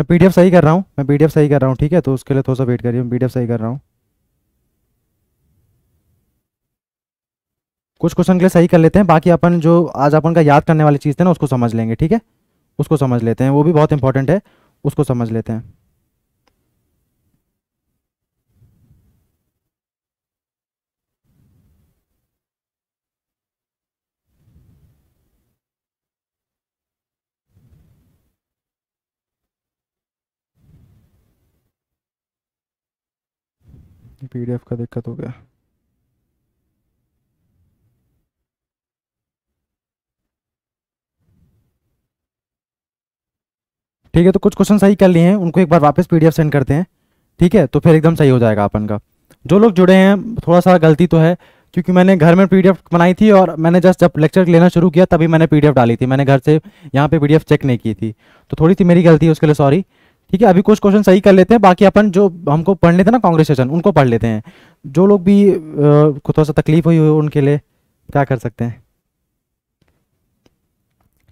[SPEAKER 1] मैं पीडीएफ सही कर रहा हूँ मैं पीडीएफ सही कर रहा हूँ ठीक है तो उसके लिए थोड़ा सा वेट करिए मैं पीडीएफ सही कर रहा हूँ कुछ क्वेश्चन के लिए सही कर लेते हैं बाकी अपन जो आज अपन का याद करने वाली चीज़ थे ना उसको समझ लेंगे ठीक है उसको समझ लेते हैं वो भी बहुत इंपॉर्टेंट है उसको समझ लेते हैं पीडीएफ का दिक्कत हो गया ठीक है तो कुछ क्वेश्चन सही कर लिए हैं उनको एक बार वापस पीडीएफ सेंड करते हैं ठीक है तो फिर एकदम सही हो जाएगा अपन का जो लोग जुड़े हैं थोड़ा सा गलती तो है क्योंकि मैंने घर में पीडीएफ बनाई थी और मैंने जस्ट जब लेक्चर लेना शुरू किया तभी मैंने पीडीएफ डाली थी मैंने घर से यहाँ पे पीडीएफ चेक नहीं की थी तो थोड़ी सी मेरी गलती है उसके लिए सॉरी ठीक है अभी कुछ क्वेश्चन सही कर लेते हैं बाकी अपन जो हमको पढ़ने थे ना कांग्रेस सेशन उनको पढ़ लेते हैं जो लोग भी थोड़ा सा तकलीफ हुई हो उनके लिए क्या कर सकते हैं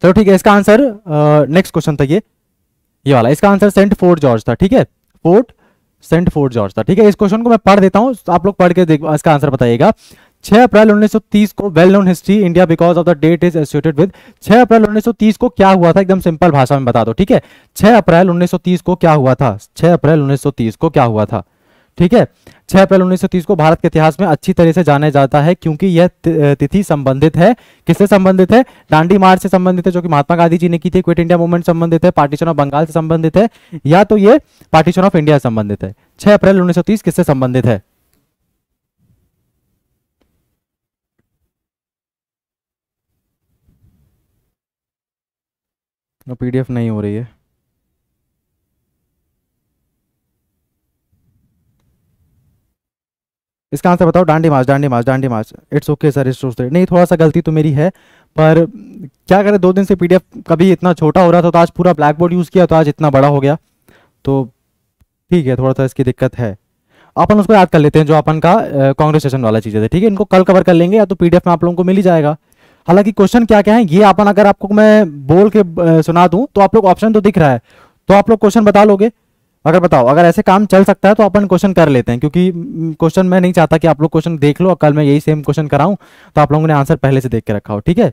[SPEAKER 1] चलो ठीक है इसका आंसर नेक्स्ट क्वेश्चन था ये ये वाला इसका आंसर सेंट फोर्ट जॉर्ज था ठीक है फोर्ट सेंट फोर्ट जॉर्ज था ठीक है इस क्वेश्चन को मैं पढ़ देता हूँ आप लोग पढ़ के देख इसका आंसर बताइएगा 6 अप्रैल 1930 को well known history India because of the date is associated with 6 April 1930 को क्या हुआ था एकदम सिंपल भाषा में बता दो ठीक है 6 अप्रैल 1930 को क्या हुआ था 6 अप्रैल 1930 को क्या हुआ था ठीक है 6 अप्रैल 1930 को भारत के इतिहास में अच्छी तरह से जाना जाता है क्योंकि यह तिथि संबंधित है किससे संबंधित है डांडी मार्च से संबंधित है जो कि महात्मा गांधी जी ने की थी क्विट इंडिया मूवमेंट संबंधित है पार्टीशन ऑफ बंगाल से संबंधित है या तो ये पार्टीशन ऑफ इंडिया संबंधित है 6 अप्रैल 1930 किससे संबंधित है ना पीडीएफ नहीं हो रही है इसका आंसर बताओ Dandi March Dandi March Dandi March it's okay sir it's okay नहीं थोड़ा सा गलती तो मेरी है पर क्या करें दो दिन से पीडीएफ कभी इतना छोटा हो रहा था तो आज पूरा ब्लैक बोर्ड यूज़ किया तो आज इतना बड़ा हो गया तो ठीक है थोड़ा सा इसकी दिक्कत है अपन उसको याद कर लेते हैं जो अपन का कांग्रेस सेशन वाला चीज़ें थे ठीक है इनको कल कवर कर लेंगे या तो पीडीएफ में आप लोगों को मिल ही जाएगा हालांकि क्वेश्चन क्या क्या है ये अपन अगर आपको मैं बोल के सुना दूं तो आप लोग ऑप्शन तो दिख रहा है तो आप लोग क्वेश्चन बता लोगे अगर बताओ अगर ऐसे काम चल सकता है तो अपन क्वेश्चन कर लेते हैं क्योंकि क्वेश्चन मैं नहीं चाहता कि आप लोग क्वेश्चन देख लो कल मैं यही सेम क्वेश्चन कराऊं तो आप लोगों ने आंसर पहले से देख के रखा हो ठीक है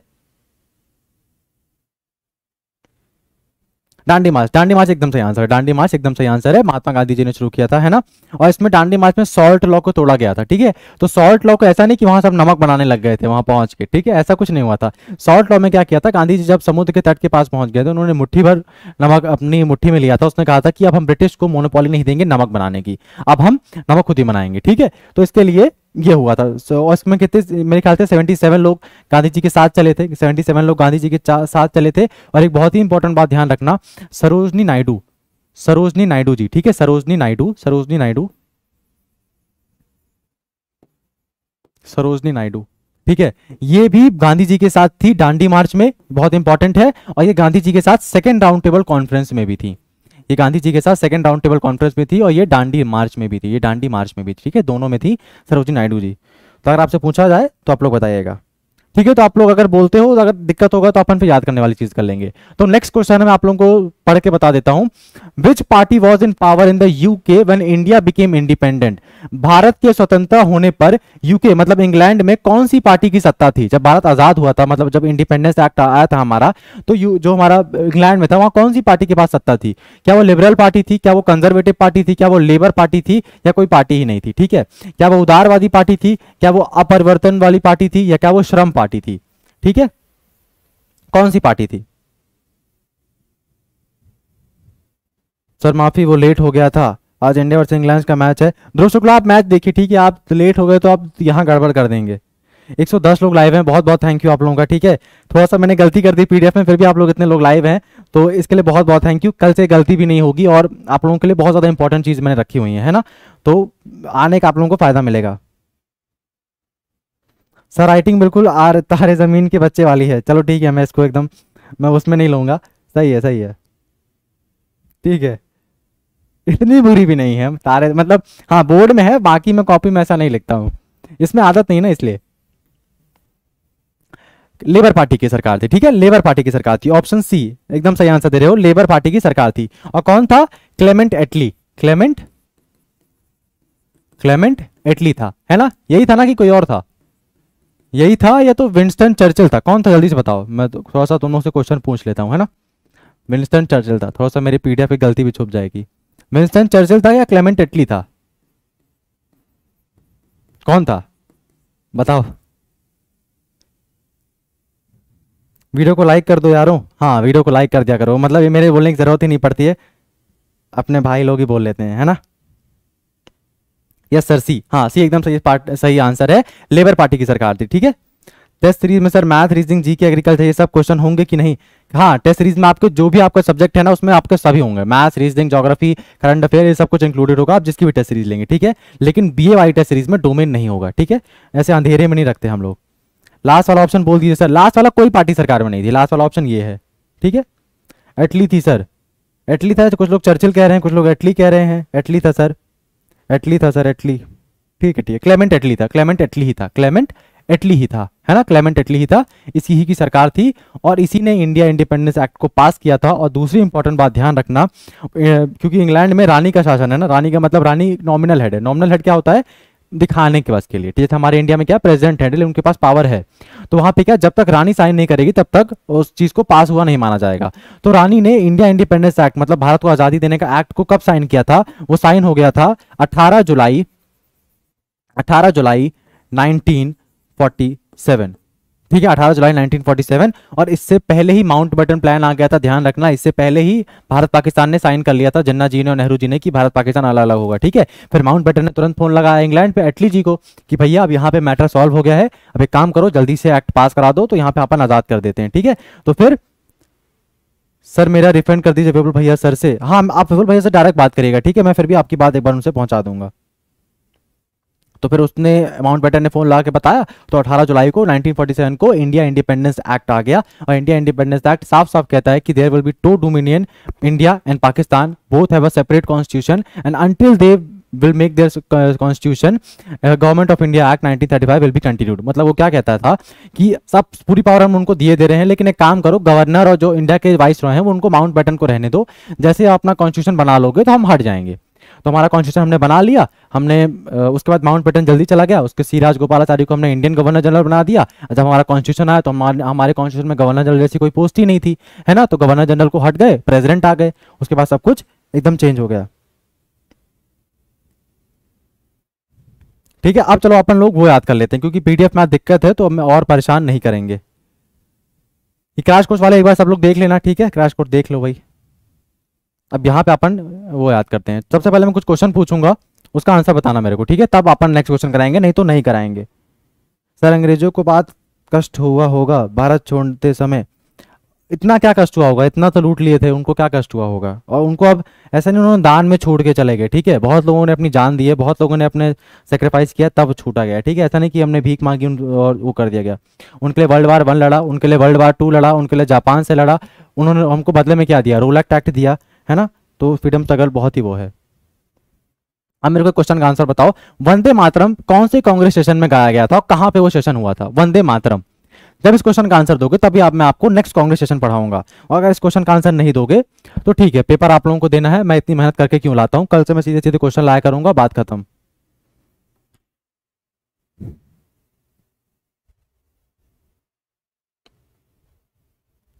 [SPEAKER 1] डांडी मार्च डांडी मार्च एकदम सही आंसर है डांडी मार्च एकदम सही आंसर है महात्मा गांधी जी ने शुरू किया था है ना और इसमें डांडी मार्च में सॉल्ट लॉ को तोड़ा गया था ठीक है तो सॉल्ट लॉ को ऐसा नहीं कि वहां सब नमक बनाने लग गए थे वहां पहुंच के ठीक है ऐसा कुछ नहीं हुआ था सॉल्ट लॉ में क्या किया था गांधी जी जब समुद्र के तट के पास पहुंच गए थे उन्होंने मुठ्ठी भर नमक अपनी मुठ्ठी में लिया था उसने कहा था कि अब हम ब्रिटिश को मोनोपोली नहीं देंगे नमक बनाने की अब हम नमक खुद ही बनाएंगे ठीक है तो इसके लिए ये हुआ था so, और इसमें कितने मेरे ख्याल से 77 लोग गांधी जी के साथ चले थे सेवेंटी सेवन लोग गांधी जी के साथ चले थे और एक बहुत ही इंपॉर्टेंट बात ध्यान रखना सरोजनी नायडू सरोजनी नायडू जी ठीक है सरोजनी नायडू सरोजनी नायडू सरोजनी नायडू ठीक है ये भी गांधी जी के साथ थी डांडी मार्च में बहुत इंपॉर्टेंट है और ये गांधी जी के साथ सेकेंड राउंड टेबल कॉन्फ्रेंस में भी थी ये गांधी जी के साथ सेकंड राउंड टेबल कॉन्फ्रेंस में थी और ये डांडी मार्च में भी थी ये डांडी मार्च में भी ठीक है दोनों में थी सरोजी नायडू जी तो अगर आपसे पूछा जाए तो आप लोग बताइएगा ठीक है तो आप लोग अगर बोलते हो अगर दिक्कत होगा तो अपन फिर याद करने वाली चीज कर लेंगे तो नेक्स्ट क्वेश्चन मैं आप लोगों को पढ़ के बता देता हूं which party was in power in the UK when India became independent Bharat के स्वतंत्रता होने पर यूके मतलब इंग्लैंड में कौन सी पार्टी की सत्ता थी जब भारत आजाद हुआ था मतलब जब इंडिपेंडेंस एक्ट आया था हमारा तो यू जो हमारा इंग्लैंड में था वहां कौन सी पार्टी के पास सत्ता थी क्या वो लिबरल पार्टी थी क्या वो कंजर्वेटिव पार्टी थी क्या वो लेबर पार्टी थी या कोई पार्टी ही नहीं थी ठीक है क्या वो उदारवादी पार्टी थी क्या वो अपरिवर्तन वाली पार्टी थी या क्या वो श्रम पार्टी पार्टी थी ठीक है कौन सी पार्टी थी सर माफी वो लेट हो गया था आज इंडिया वर्सेस इंग्लैंड का मैच है ध्रुव शुक्ला आप मैच देखिए ठीक है आप लेट हो गए तो आप यहां गड़बड़ कर देंगे 110 लोग लाइव हैं बहुत बहुत थैंक यू आप लोगों का ठीक है थोड़ा सा मैंने गलती कर दी पीडीएफ में फिर भी आप लोग इतने लोग लाइव हैं तो इसके लिए बहुत बहुत थैंक यू कल से गलती भी नहीं होगी और आप लोगों के लिए बहुत ज़्यादा इंपॉर्टेंट चीज़ मैंने रखी हुई है ना तो आने का आप लोगों को फ़ायदा मिलेगा सर राइटिंग बिल्कुल आर तारे ज़मीन के बच्चे वाली है चलो ठीक है मैं इसको एकदम मैं उसमें नहीं लूँगा सही है सही है ठीक है इतनी बुरी भी नहीं है तारे मतलब हाँ बोर्ड में है बाकी मैं कॉपी में ऐसा नहीं लिखता हूँ इसमें आदत नहीं ना इसलिए लेबर पार्टी की सरकार थी ठीक है लेबर पार्टी की सरकार थी ऑप्शन सी एकदम सही आंसर दे रहे हो लेबर पार्टी की सरकार थी और कौन था Clement Attlee Clement Clement Attlee था है ना यही था ना कि कोई और था यही था या तो विंस्टन चर्चिल था कौन था जल्दी से बताओ मैं तो थोड़ा सा दोनों से क्वेश्चन पूछ लेता हूँ है ना विंस्टन चर्चिल था थोड़ा सा मेरी पीडीएफ पे गलती भी छुप जाएगी विंस्टन चर्चिल था या क्लेमेंट इटली था कौन था बताओ वीडियो को लाइक कर दो यारो हाँ वीडियो को लाइक कर दिया करो मतलब ये मेरे बोलने की जरूरत ही नहीं पड़ती है अपने भाई लोग ही बोल लेते हैं है ना यस सर सी हाँ सी एकदम सही पार्ट सही आंसर है लेबर पार्टी की सरकार थी ठीक है टेस्ट सीरीज में sir math reasoning G K agriculture ये सब क्वेश्चन होंगे कि नहीं हाँ टेस्ट सीरीज में आपके जो भी आपका सब्जेक्ट है ना उसमें आपके सभी होंगे math reasoning geography current affair ये सब कुछ इंक्लूडेड होगा आप जिसकी भी टेस्ट सीरीज लेंगे ठीक है लेकिन बी वाई टेस्ट सीरीज में डोमेन नहीं होगा ठीक है ऐसे अंधेरे में नहीं रखते हम लोग लास्ट वाला ऑप्शन बोल दीजिए सर लास्ट वाला कोई पार्टी सरकार में नहीं थी लास्ट वाला ऑप्शन ये है ठीक है एटली थी सर एटली था कुछ लोग चर्चिल कह रहे हैं कुछ लोग एटली कह रहे हैं एटली था सर एटली था सर एटली ठीक है ठीक है क्लेमेंट एटली था क्लेमेंट एटली ही था क्लेमेंट एटली ही था है ना क्लेमेंट एटली ही था इसी ही की सरकार थी और इसी ने इंडिया इंडिपेंडेंस एक्ट को पास किया था और दूसरी इंपॉर्टेंट बात ध्यान रखना क्योंकि इंग्लैंड में रानी का शासन है ना रानी का मतलब रानी नॉमिनल हेड है नॉमिनल हेड क्या होता है दिखाने के बस के लिए ठीक है हमारे इंडिया में क्या प्रेजिडेंट है उनके पास पावर है तो वहां पे क्या जब तक रानी साइन नहीं करेगी तब तक उस चीज को पास हुआ नहीं माना जाएगा तो रानी ने इंडिया इंडिपेंडेंस एक्ट मतलब भारत को आजादी देने का एक्ट को कब साइन किया था वो साइन हो गया था अठारह जुलाई अठारह जुलाई नाइनटीन फोर्टी सेवन ठीक है 18 जुलाई 1947 और इससे पहले ही माउंट बटन प्लान आ गया था ध्यान रखना इससे पहले ही भारत पाकिस्तान ने साइन कर लिया था जन्ना जी ने और नेहरू जी ने कि भारत पाकिस्तान अलग अलग होगा ठीक है फिर माउंट बटन ने तुरंत फोन लगाया इंग्लैंड पे एटली जी को कि भैया अब यहाँ पे मैटर सॉल्व हो गया है अब एक काम करो जल्दी से एक्ट पास करा दो तो यहाँ पे अपन आजाद कर देते हैं ठीक है तो फिर सर मेरा रिफंड कर दीजिए पेपुल भैया सर से हाँ आप पेपुल भैया से डायरेक्ट बात करिएगा ठीक है मैं फिर भी आपकी बात एक बार उनसे पहुंचा दूंगा तो फिर उसने माउंट बैटन ने फोन ला के बताया तो 18 जुलाई को 1947 को इंडिया इंडिपेंडेंस एक्ट आ गया और इंडिया इंडिपेंडेंस एक्ट साफ साफ कहता है कि there will be two dominion India and Pakistan both have a separate constitution and until they will make their constitution government of India act five will be continued मतलब वो क्या कहता था कि सब पूरी पावर हम उनको दिए दे रहे हैं लेकिन एक काम करो गवर्नर और जो इंडिया के वाइस रॉय हैं वो उनको माउंट बैटन को रहने दो जैसे आप अपना कॉन्स्टिट्यूशन बना लोगे तो हम हट जाएंगे तो हमारा कॉन्स्टिट्यूशन हमने बना लिया हमने उसके बाद माउंट पेटन जल्दी चला गया उसके सिराज गोपालाचार्य को हमने इंडियन गवर्नर जनरल बना दिया जब हमारा कॉन्स्टिट्यूशन आया तो हमारे हमारे कॉन्स्टिट्यूशन में गवर्नर जनरल जैसी कोई पोस्ट ही नहीं थी है ना तो गवर्नर जनरल को हट गए प्रेजिडेंट आ गए उसके बाद सब कुछ एकदम चेंज हो गया ठीक है अब चलो अपन लोग वो याद कर लेते हैं क्योंकि पीडीएफ में दिक्कत है तो हमें और परेशान नहीं करेंगे क्रैश कोर्स वाले एक बार सब लोग देख लेना ठीक है क्रैश कोर्स देख लो भाई अब यहाँ पे अपन वो याद करते हैं सबसे पहले मैं कुछ क्वेश्चन पूछूंगा उसका आंसर बताना मेरे को ठीक है तब अपन नेक्स्ट क्वेश्चन कराएंगे नहीं तो नहीं कराएंगे सर अंग्रेजों को बात कष्ट हुआ होगा भारत छोड़ते समय इतना क्या कष्ट हुआ होगा इतना तो लूट लिए थे उनको क्या कष्ट हुआ होगा और उनको अब ऐसा नहीं उन्होंने दान में छोड़ के चले गए ठीक है बहुत लोगों ने अपनी जान दी है बहुत लोगों ने अपने सेक्रीफाइस किया तब छूटा गया ठीक है ऐसा नहीं कि हमने भीख मांगी और वो कर दिया गया उनके लिए वर्ल्ड वार वन लड़ा उनके लिए वर्ल्ड वार टू लड़ा उनके लिए जापान से लड़ा उन्होंने हमको बदले में क्या दिया रोलैक्ट एक्ट दिया है ना तो फ्रीडम स्ट्रगल बहुत ही वो है अब मेरे को क्वेश्चन का आंसर बताओ वंदे मातरम कौन से कांग्रेस सेशन में गाया गया था और कहां पे वो सेशन हुआ था वंदे मातरम जब इस क्वेश्चन का आंसर दोगे तभी आप मैं आपको नेक्स्ट कांग्रेस सेशन पढ़ाऊंगा और अगर इस क्वेश्चन का आंसर नहीं दोगे तो ठीक है पेपर आप लोगों को देना है मैं इतनी मेहनत करके क्यों लाता हूं कल से मैं सीधे सीधे क्वेश्चन लाया करूंगा बात खत्म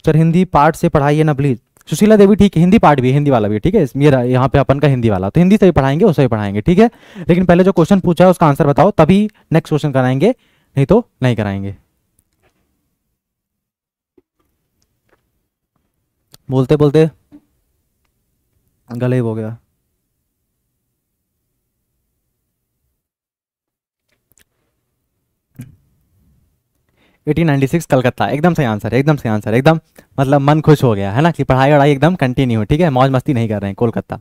[SPEAKER 1] सर हिंदी पार्ट से पढ़ाइए ना प्लीज सुशीला देवी ठीक है हिंदी पार्ट भी हिंदी वाला भी ठीक है मेरा यहाँ पे अपन का हिंदी वाला तो हिंदी से भी पढ़ाएंगे उसे भी पढ़ाएंगे ठीक है लेकिन पहले जो क्वेश्चन पूछा है उसका आंसर बताओ तभी नेक्स्ट क्वेश्चन कराएंगे नहीं तो नहीं कराएंगे बोलते बोलते गले हो गया 1896 कलकत्ता एकदम सही आंसर है एकदम सही आंसर है एकदम मतलब मन खुश हो गया है ना कि पढ़ाई वढ़ाई एकदम कंटिन्यू ठीक है मौज मस्ती नहीं कर रहे हैं कोलकाता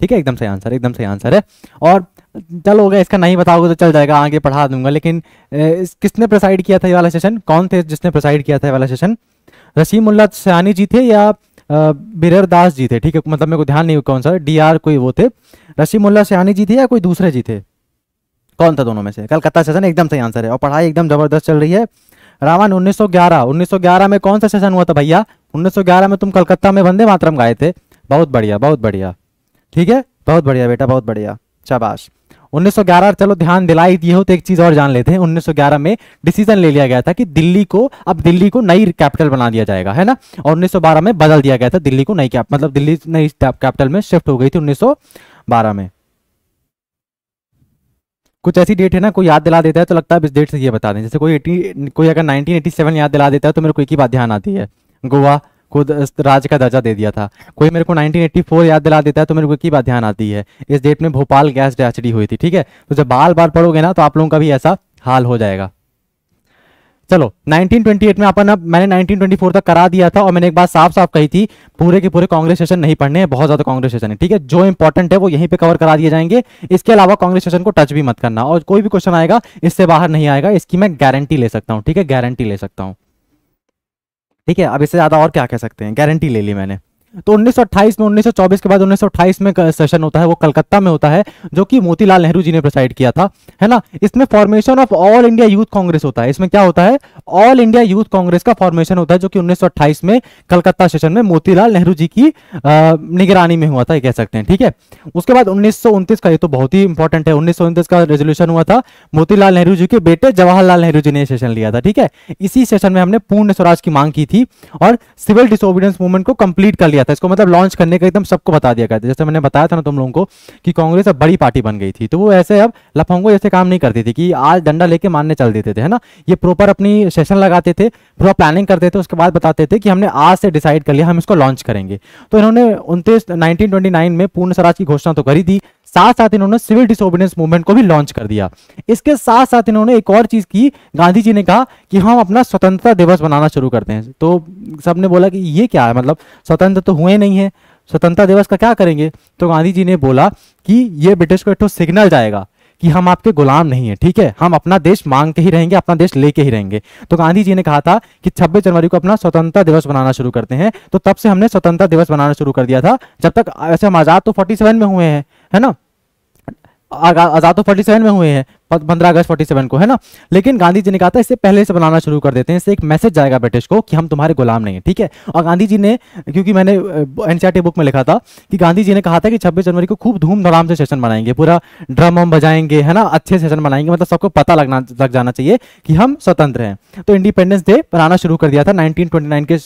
[SPEAKER 1] ठीक है एकदम सही आंसर एकदम सही आंसर है और हो होगा इसका नहीं बताओगे तो चल जाएगा आगे पढ़ा दूंगा लेकिन इस, किसने प्रिसाइड किया था ये वाला सेशन कौन थे जिसने प्रिसाइड किया था ये वाला सेशन रसीमुल्ला सयानी जी थे या बिरर दास जी थे ठीक है मतलब मेरे को ध्यान नहीं कौन सा डी आर कोई वो थे रसीमुल्ला सयानी जी थे या कोई दूसरे जी थे कौन था दोनों में से कलकत्ता सेशन एकदम सही आंसर है और पढ़ाई एकदम जबरदस्त चल रही है रावण 1911 1911 में कौन सा सेशन हुआ था भैया 1911 में तुम कलकत्ता में वंदे मातरम गाए थे बहुत बढ़िया बहुत बढ़िया ठीक है बहुत बढ़िया बेटा बहुत बढ़िया शाबाश 1911 चलो ध्यान दिलाई दिए हो तो एक चीज और जान लेते हैं 1911 में डिसीजन ले लिया गया था कि दिल्ली को अब दिल्ली को नई कैपिटल बना दिया जाएगा है ना और 1912 में बदल दिया गया था दिल्ली को नई कैप मतलब दिल्ली नई कैपिटल में शिफ्ट हो गई थी 1912 में कुछ ऐसी डेट है ना कोई याद दिला देता है तो लगता है इस डेट से ये बता दें जैसे कोई एटी कोई अगर 1987 याद दिला देता है तो मेरे को एक ही बात ध्यान आती है गोवा को राज्य का दर्जा दे दिया था कोई मेरे को 1984 याद दिला देता है तो मेरे को की बात ध्यान आती है इस डेट में भोपाल गैस डैचडी हुई थी ठीक है तो जब बार बार पढ़ोगे ना तो आप लोगों का भी ऐसा हाल हो जाएगा चलो 1928 में अपन अब मैंने 1924 तक करा दिया था और मैंने एक बात साफ साफ कही थी पूरे के पूरे कांग्रेस सेशन नहीं पढ़ने हैं बहुत ज्यादा कांग्रेस सेशन है ठीक है जो इंपॉर्टेंट है वो यहीं पे कवर करा दिए जाएंगे इसके अलावा कांग्रेस सेशन को टच भी मत करना और कोई भी क्वेश्चन आएगा इससे बाहर नहीं आएगा इसकी मैं गारंटी ले सकता हूँ ठीक है गारंटी ले सकता हूँ ठीक है अब इससे ज्यादा और क्या कह सकते हैं गारंटी ले ली मैंने तो 1928 में 1924 के बाद 1928 में सेशन होता है वो कलकत्ता में होता है जो कि मोतीलाल नेहरू जी ने प्रसाइड किया था है ना इसमें formation of all India youth Congress होता है इसमें क्या होता है ऑल इंडिया यूथ कांग्रेस का फॉर्मेशन होता है जो कि 1928 में कलकत्ता सेशन में मोतीलाल नेहरू जी की निगरानी में हुआ था कह सकते हैं ठीक है उसके बाद उन्नीस का ये तो बहुत ही इंपॉर्टेंट है उन्नीस का रेजोल्यूशन हुआ था मोतीलाल नेहरू जी के बेटे जवाहरलाल नेहरू जी ने सेशन लिया था ठीक है इसी सेशन में हमने पूर्ण स्वराज की मांग की थी और सिविल डिसोबिडेंस मूवमेंट को कंप्लीट कर लिया दिया था इसको मतलब लॉन्च करने का एकदम सबको बता दिया करते जैसे मैंने बताया था ना तुम लोगों को कि कांग्रेस अब बड़ी पार्टी बन गई थी तो वो ऐसे अब लफंगो ऐसे काम नहीं करती थी कि आज डंडा लेके मानने चल देते थे है ना ये प्रॉपर अपनी सेशन लगाते थे पूरा प्लानिंग करते थे उसके बाद बताते थे कि हमने आज से डिसाइड कर लिया हम इसको लॉन्च करेंगे तो इन्होंने उनतीस नाइनटीन में पूर्ण स्वराज की घोषणा तो करी थी साथ साथ इन्होंने सिविल डिसोबिडेंस मूवमेंट को भी लॉन्च कर दिया इसके साथ साथ इन्होंने एक और चीज की गांधी जी ने कहा कि हम अपना स्वतंत्रता दिवस बनाना शुरू करते हैं तो सबने बोला कि ये क्या है मतलब स्वतंत्र तो हुए नहीं है स्वतंत्रता दिवस का क्या करेंगे तो गांधी जी ने बोला कि ये ब्रिटिश को एक सिग्नल जाएगा कि हम आपके गुलाम नहीं है ठीक है हम अपना देश मांग के ही रहेंगे अपना देश लेके ही रहेंगे तो गांधी जी ने कहा था कि 26 जनवरी को अपना स्वतंत्रता दिवस बनाना शुरू करते हैं तो तब से हमने स्वतंत्रता दिवस बनाना शुरू कर दिया था जब तक ऐसे हम आज़ाद तो 47 में हुए हैं है ना आजाद तो फोर्टी सेवन में हुए हैं पंद्रह अगस्त फोर्टी सेवन को है ना लेकिन गांधी जी ने कहा था इससे पहले से बनाना शुरू कर देते हैं इससे एक मैसेज जाएगा ब्रिटिश को कि हम तुम्हारे गुलाम नहीं है ठीक है और गांधी जी ने क्योंकि मैंने एनसीआर बुक e में लिखा था कि गांधी जी ने कहा था कि छब्बीस जनवरी को खूब धूमधाम से सेशन बनाएंगे पूरा ड्रम वम बजाएंगे है ना अच्छे सेशन बनाएंगे मतलब सबको पता लगना लग जाना चाहिए कि हम स्वतंत्र हैं तो इंडिपेंडेंस डे बनाना शुरू कर दिया था नाइनटीन के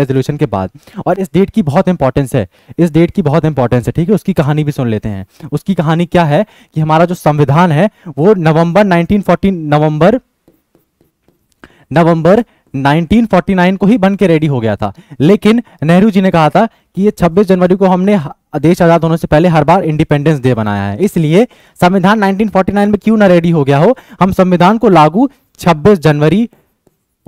[SPEAKER 1] रेजोल्यूशन के बाद और इस डेट की बहुत इंपॉर्टेंस है इस डेट की बहुत इंपॉर्टेंस है ठीक है उसकी कहानी भी सुन लेते हैं उसकी कहानी क्या है कि हमारा जो संविधान है वो नवंबर 1940 नवंबर नवंबर 1949 को ही बन के रेडी हो गया था लेकिन नेहरू जी ने कहा था कि ये 26 जनवरी को हमने देश आजाद होने से पहले हर बार इंडिपेंडेंस डे बनाया है इसलिए संविधान 1949 में क्यों ना रेडी हो गया हो हम संविधान को लागू 26 जनवरी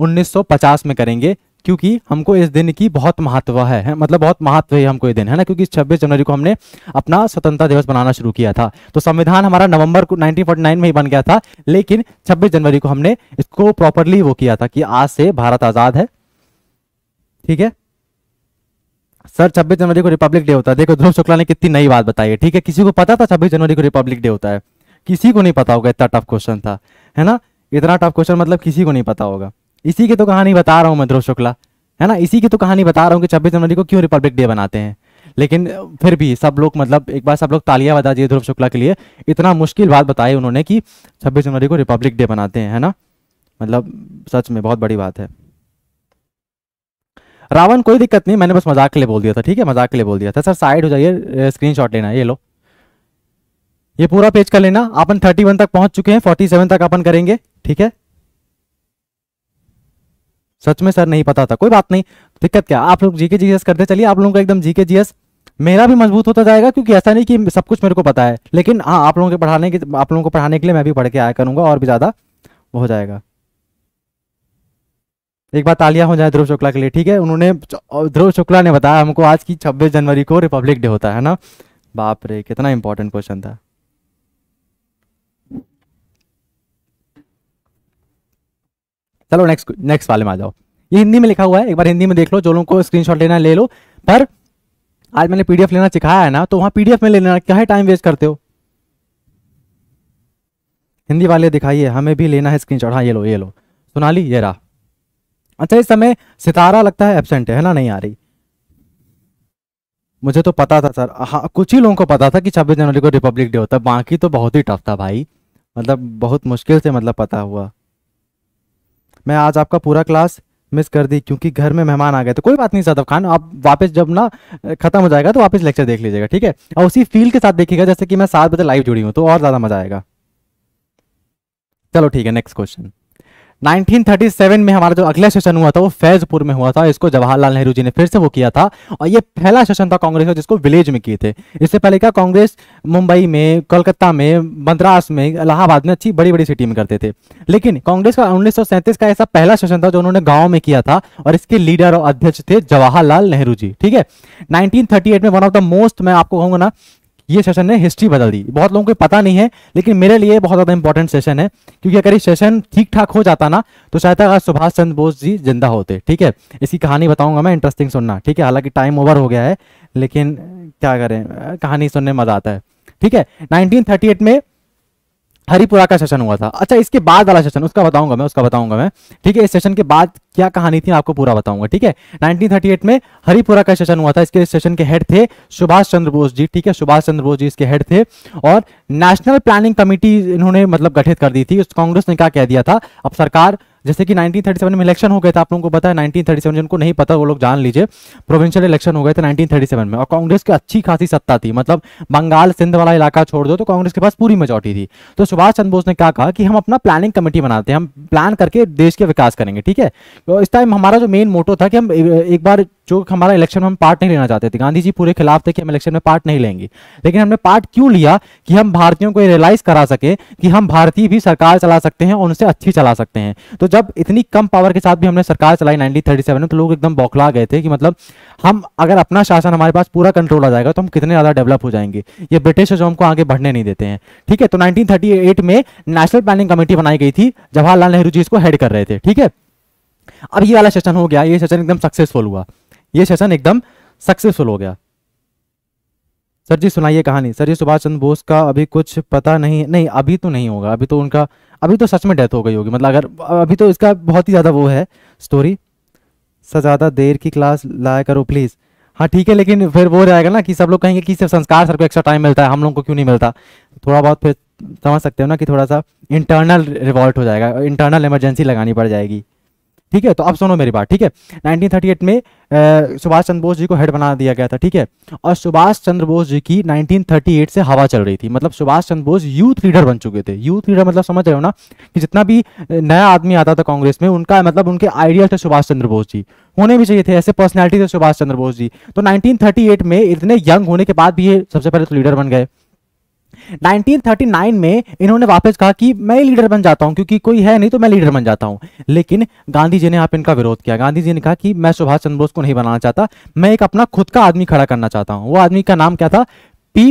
[SPEAKER 1] 1950 में करेंगे क्योंकि हमको इस दिन की बहुत महत्व है, है मतलब बहुत महत्व है हमको ये दिन है ना क्योंकि 26 जनवरी को हमने अपना स्वतंत्रता दिवस बनाना शुरू किया था तो संविधान हमारा नवंबर को 1949 में ही बन गया था लेकिन 26 जनवरी को हमने इसको प्रॉपरली वो किया था कि आज से भारत आजाद है ठीक है सर 26 जनवरी को रिपब्लिक डे होता है देखो ध्रुव शुक्ला ने कितनी नई बात बताई है ठीक है किसी को पता था छब्बीस जनवरी को रिपब्लिक डे होता है किसी को नहीं पता होगा इतना टफ क्वेश्चन था है ना इतना टफ क्वेश्चन मतलब किसी को नहीं पता होगा इसी की तो कहानी बता रहा हूँ मैं ध्रुव शुक्ला है ना इसी की तो कहानी बता रहा हूँ कि छब्बीस जनवरी को क्यों रिपब्लिक डे बनाते हैं लेकिन फिर भी सब लोग मतलब एक बार सब लोग तालियां बता दिए ध्रुव शुक्ला के लिए इतना मुश्किल बात बताई उन्होंने कि छब्बीस जनवरी को रिपब्लिक डे बनाते हैं है ना मतलब सच में बहुत बड़ी बात है रावण कोई दिक्कत नहीं मैंने बस मजाक के लिए बोल दिया था ठीक है मजाक के लिए बोल दिया था सर साइड हो जाइए स्क्रीनशॉट लेना ये लो ये पूरा पेज कर लेना अपन 31 तक पहुंच चुके हैं 47 तक अपन करेंगे ठीक है सच में सर नहीं पता था कोई बात नहीं दिक्कत क्या आप लोग जीके जीएस करते चलिए आप लोगों का एकदम जीके जीएस मेरा भी मजबूत होता जाएगा क्योंकि ऐसा नहीं कि सब कुछ मेरे को पता है लेकिन हाँ आप लोगों के पढ़ाने के आप लोगों को पढ़ाने के लिए मैं भी पढ़ के आया करूंगा और भी ज़्यादा हो जाएगा एक बार तालियां हो जाए ध्रुव शुक्ला के लिए ठीक है उन्होंने ध्रुव शुक्ला ने बताया हमको आज की छब्बीस जनवरी को रिपब्लिक डे होता है ना बाप रे कितना इंपॉर्टेंट क्वेश्चन था चलो नेक्स्ट नेक्स्ट वाले में आ जाओ ये हिंदी में लिखा हुआ है एक बार हिंदी में देख लो जो लोगों को स्क्रीनशॉट लेना ले लो पर आज मैंने पीडीएफ लेना सिखाया है ना तो वहां पीडीएफ में लेना क्या है टाइम वेस्ट करते हो हिंदी वाले दिखाइए हमें भी लेना है शॉट हाँ ये लो ये लो ली ये रहा अच्छा इस समय सितारा लगता है एबसेंट है ना नहीं आ रही मुझे तो पता था सर हाँ कुछ ही लोगों को पता था कि छब्बीस जनवरी को रिपब्लिक डे होता है बाकी तो बहुत ही टफ था भाई मतलब बहुत मुश्किल से मतलब पता हुआ मैं आज आपका पूरा क्लास मिस कर दी क्योंकि घर में मेहमान आ गए तो कोई बात नहीं सदफ खान आप वापस जब ना खत्म हो जाएगा तो वापस लेक्चर देख लीजिएगा ठीक है और उसी फील के साथ देखिएगा जैसे कि मैं सात बजे लाइव जुड़ी हूँ तो और ज़्यादा मजा आएगा चलो ठीक है नेक्स्ट क्वेश्चन 1937 में हमारा जो अगला सेशन हुआ था वो फैजपुर में हुआ था इसको जवाहरलाल नेहरू जी ने फिर से वो किया था और ये पहला सेशन था कांग्रेस का जिसको विलेज में किए थे इससे पहले क्या कांग्रेस मुंबई में कोलकाता में मद्रास में इलाहाबाद में अच्छी बड़ी बड़ी सिटी में करते थे लेकिन कांग्रेस का उन्नीस का ऐसा पहला सेशन था जो उन्होंने गाँव में किया था और इसके लीडर और अध्यक्ष थे जवाहरलाल नेहरू जी ठीक है नाइनटीन में वन ऑफ द मोस्ट मैं आपको कहूंगा ना ये सेशन ने हिस्ट्री बदल दी बहुत लोगों को पता नहीं है लेकिन मेरे लिए बहुत ज़्यादा इंपॉर्टेंट सेशन है क्योंकि अगर ये सेशन ठीक ठाक हो जाता ना तो शायद अगर सुभाष चंद्र बोस जी जिंदा होते ठीक है इसकी कहानी बताऊंगा मैं इंटरेस्टिंग सुनना ठीक है हालांकि टाइम ओवर हो गया है लेकिन क्या करें कहानी सुनने मज़ा आता है ठीक है नाइनटीन में हरिपुरा का सेशन हुआ था अच्छा इसके बाद वाला सेशन उसका बताऊंगा मैं उसका बताऊंगा मैं ठीक है इस सेशन के बाद क्या कहानी थी आपको पूरा बताऊंगा ठीक है 1938 में हरिपुरा का सेशन हुआ था इसके सेशन के हेड थे सुभाष चंद्र बोस जी ठीक है सुभाष चंद्र बोस जी इसके हेड थे और नेशनल प्लानिंग कमेटी इन्होंने मतलब गठित कर दी थी उस कांग्रेस ने क्या कह दिया था अब सरकार जैसे कि 1937 में इलेक्शन हो गए थे आप लोगों को पता है 1937 जिनको नहीं पता वो लोग जान लीजिए प्रोविंशियल इलेक्शन हो गए थे 1937 में और कांग्रेस की अच्छी खासी सत्ता थी मतलब बंगाल सिंध वाला इलाका छोड़ दो तो कांग्रेस के पास पूरी मेजोरिटी थी तो सुभाष चंद्र बोस ने क्या कहा कि हम अपना प्लानिंग कमेटी बनाते हैं हम प्लान करके देश के विकास करेंगे ठीक है तो इस टाइम हमारा जो मेन मोटो था कि हम एक बार जो हमारा इलेक्शन में हम पार्ट नहीं लेना चाहते थे गांधी जी पूरे खिलाफ थे कि हम इलेक्शन में पार्ट नहीं लेंगे लेकिन हमने पार्ट क्यों लिया कि हम भारतीयों को रियलाइज करा सके कि हम भारतीय भी सरकार चला सकते हैं और उनसे अच्छी चला सकते हैं तो जब इतनी कम पावर के साथ भी हमने सरकार चलाई नाइनटीन में तो लोग एकदम बौखला गए थे कि मतलब हम अगर अपना शासन हमारे पास पूरा कंट्रोल आ जाएगा तो हम कितने ज़्यादा डेवलप हो जाएंगे ये ब्रिटिश जो हमको आगे बढ़ने नहीं देते हैं ठीक है तो नाइनटीन में नेशनल प्लानिंग कमेटी बनाई गई थी जवाहरलाल नेहरू जी इसको हेड कर रहे थे ठीक है अब ये वाला सेशन हो गया ये सेशन एकदम सक्सेसफुल हुआ ये सेशन एकदम सक्सेसफुल हो गया सर जी सुनाइए कहानी सर जी सुभाष चंद्र बोस का अभी कुछ पता नहीं नहीं अभी तो नहीं होगा अभी तो उनका अभी तो सच में डेथ हो गई होगी मतलब अगर अभी तो इसका बहुत ही ज़्यादा वो है स्टोरी सर ज़्यादा देर की क्लास लाया करो प्लीज़ हाँ ठीक है लेकिन फिर वो रहेगा ना कि सब लोग कहेंगे कि सिर्फ संस्कार सर को एक्स्ट्रा टाइम मिलता है हम लोग को क्यों नहीं मिलता थोड़ा बहुत फिर समझ सकते हो ना कि थोड़ा सा इंटरनल रिवॉल्ट हो जाएगा इंटरनल इमरजेंसी लगानी पड़ जाएगी ठीक है तो अब सुनो मेरी बात ठीक है 1938 में सुभाष चंद्र बोस जी को हेड बना दिया गया था ठीक है और सुभाष चंद्र बोस जी की 1938 से हवा चल रही थी मतलब सुभाष चंद्र बोस यूथ लीडर बन चुके थे यूथ लीडर मतलब समझ रहे हो ना कि जितना भी नया आदमी आता था कांग्रेस में उनका मतलब उनके आइडियल थे सुभाष चंद्र बोस जी होने भी चाहिए थे ऐसे पर्सनैलिटी थे सुभाष चंद्र बोस जी तो नाइनटीन में इतने यंग होने के बाद भी ये सबसे पहले तो लीडर बन गए 1939 में इन्होंने वापस कहा कि मैं लीडर बन जाता हूं क्योंकि कोई है नहीं तो मैं लीडर बन जाता हूं लेकिन गांधी जी ने यहाँ पे इनका विरोध किया गांधी जी ने कहा कि मैं सुभाष चंद्र बोस को नहीं बनाना चाहता मैं एक अपना खुद का आदमी खड़ा करना चाहता हूं वो आदमी का नाम क्या था पी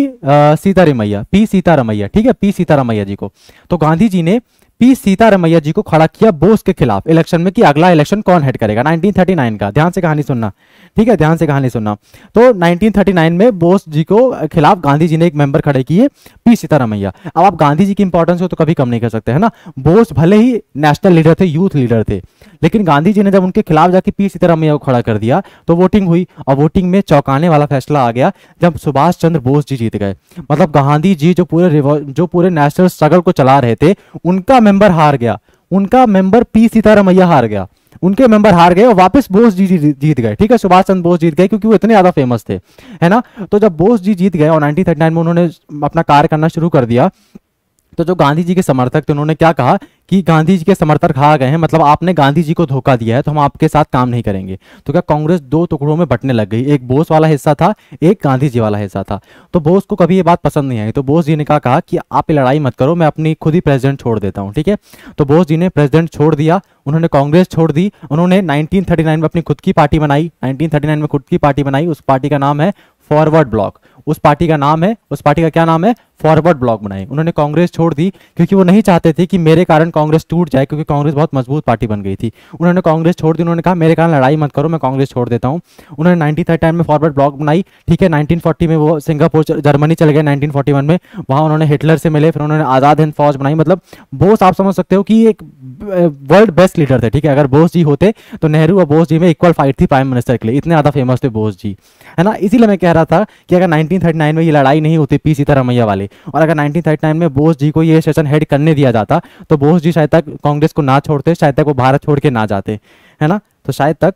[SPEAKER 1] सीतारमैया पी सीतारमैया ठीक है पी सीतारमैया जी को तो गांधी जी ने पी सीतारमैया जी को खड़ा किया बोस के खिलाफ इलेक्शन में कि अगला इलेक्शन कौन हेड करेगा 1939 का ध्यान से कहानी सुनना ठीक है ध्यान से कहानी सुनना तो 1939 में बोस जी को खिलाफ गांधी जी ने एक मेंबर खड़े किए पी सीतारमैया अब आप गांधी जी की इंपॉर्टेंस को तो कभी कम नहीं कर सकते है ना बोस भले ही नेशनल लीडर थे यूथ लीडर थे लेकिन गांधी जी ने जब उनके खिलाफ जाके पी सीतारमैया को खड़ा कर दिया तो वोटिंग हुई और वोटिंग में चौकाने वाला फैसला आ गया जब सुभाष चंद्र बोस जी जीत गए मतलब गांधी जी जो पूरे जो पूरे नेशनल स्ट्रगल को चला रहे थे उनका मेंबर हार गया उनका मेंबर पी सीतारामैया हार गया उनके मेंबर हार गए और वापस बोस जी जीत गए ठीक है सुभाष चंद्र बोस जीत गए क्योंकि वो इतने ज्यादा फेमस थे है ना तो जब बोस जी जीत गए और 1939 में उन्होंने अपना कार्य करना शुरू कर दिया तो जो गांधी जी के समर्थक थे उन्होंने क्या कहा कि गांधी जी के समर्थक खा गए हैं मतलब आपने गांधी जी को धोखा दिया है तो हम आपके साथ काम नहीं करेंगे तो क्या कांग्रेस दो टुकड़ों में बटने लग गई एक बोस वाला हिस्सा था एक गांधी जी वाला हिस्सा था तो बोस को कभी ये बात पसंद नहीं आई तो बोस जी ने क्या कहा कि आप लड़ाई मत करो मैं अपनी खुद ही प्रेसिडेंट छोड़ देता हूँ ठीक है तो बोस जी ने प्रेजिडेंट छोड़ दिया उन्होंने कांग्रेस छोड़ दी उन्होंने नाइनटीन में अपनी खुद की पार्टी बनाई नाइनटीन में खुद की पार्टी बनाई उस पार्टी का नाम है फॉरवर्ड ब्लॉक उस पार्टी का नाम है उस पार्टी का क्या नाम है फॉरवर्ड ब्लॉक बनाए उन्होंने कांग्रेस छोड़ दी क्योंकि वो नहीं चाहते थे कि मेरे कारण कांग्रेस टूट जाए क्योंकि कांग्रेस बहुत मजबूत पार्टी बन गई थी उन्होंने कांग्रेस छोड़ दी उन्होंने कहा मेरे कारण लड़ाई मत करो मैं कांग्रेस छोड़ देता हूँ उन्होंने नाइनटी थर्ड टाइम में फॉरवर्ड ब्लॉक बनाई ठीक है नाइनटीन में वो सिंगापुर जर्मनी चले गए नाइनटीन में वहाँ उन्होंने हिटलर से मिले फिर उन्होंने आज़ाद हिंद फौज बनाई मतलब बोस आप समझ सकते हो कि एक वर्ल्ड बेस्ट लीडर थे ठीक है अगर बोस जी होते तो नेहरू और बोस जी में इक्वल फाइट थी प्राइम मिनिस्टर के लिए इतने ज़्यादा फेमस थे बोस जी है ना इसीलिए मैं कह रहा था कि अगर 1939 में ये लड़ाई नहीं होती पी सीतारमैया वाले और अगर नाइनटीन में बोस जी को ये सेशन हेड करने दिया जाता तो बोस जी शायद तक कांग्रेस को ना छोड़ते शायद तक वो भारत छोड़ के ना जाते है ना तो शायद तक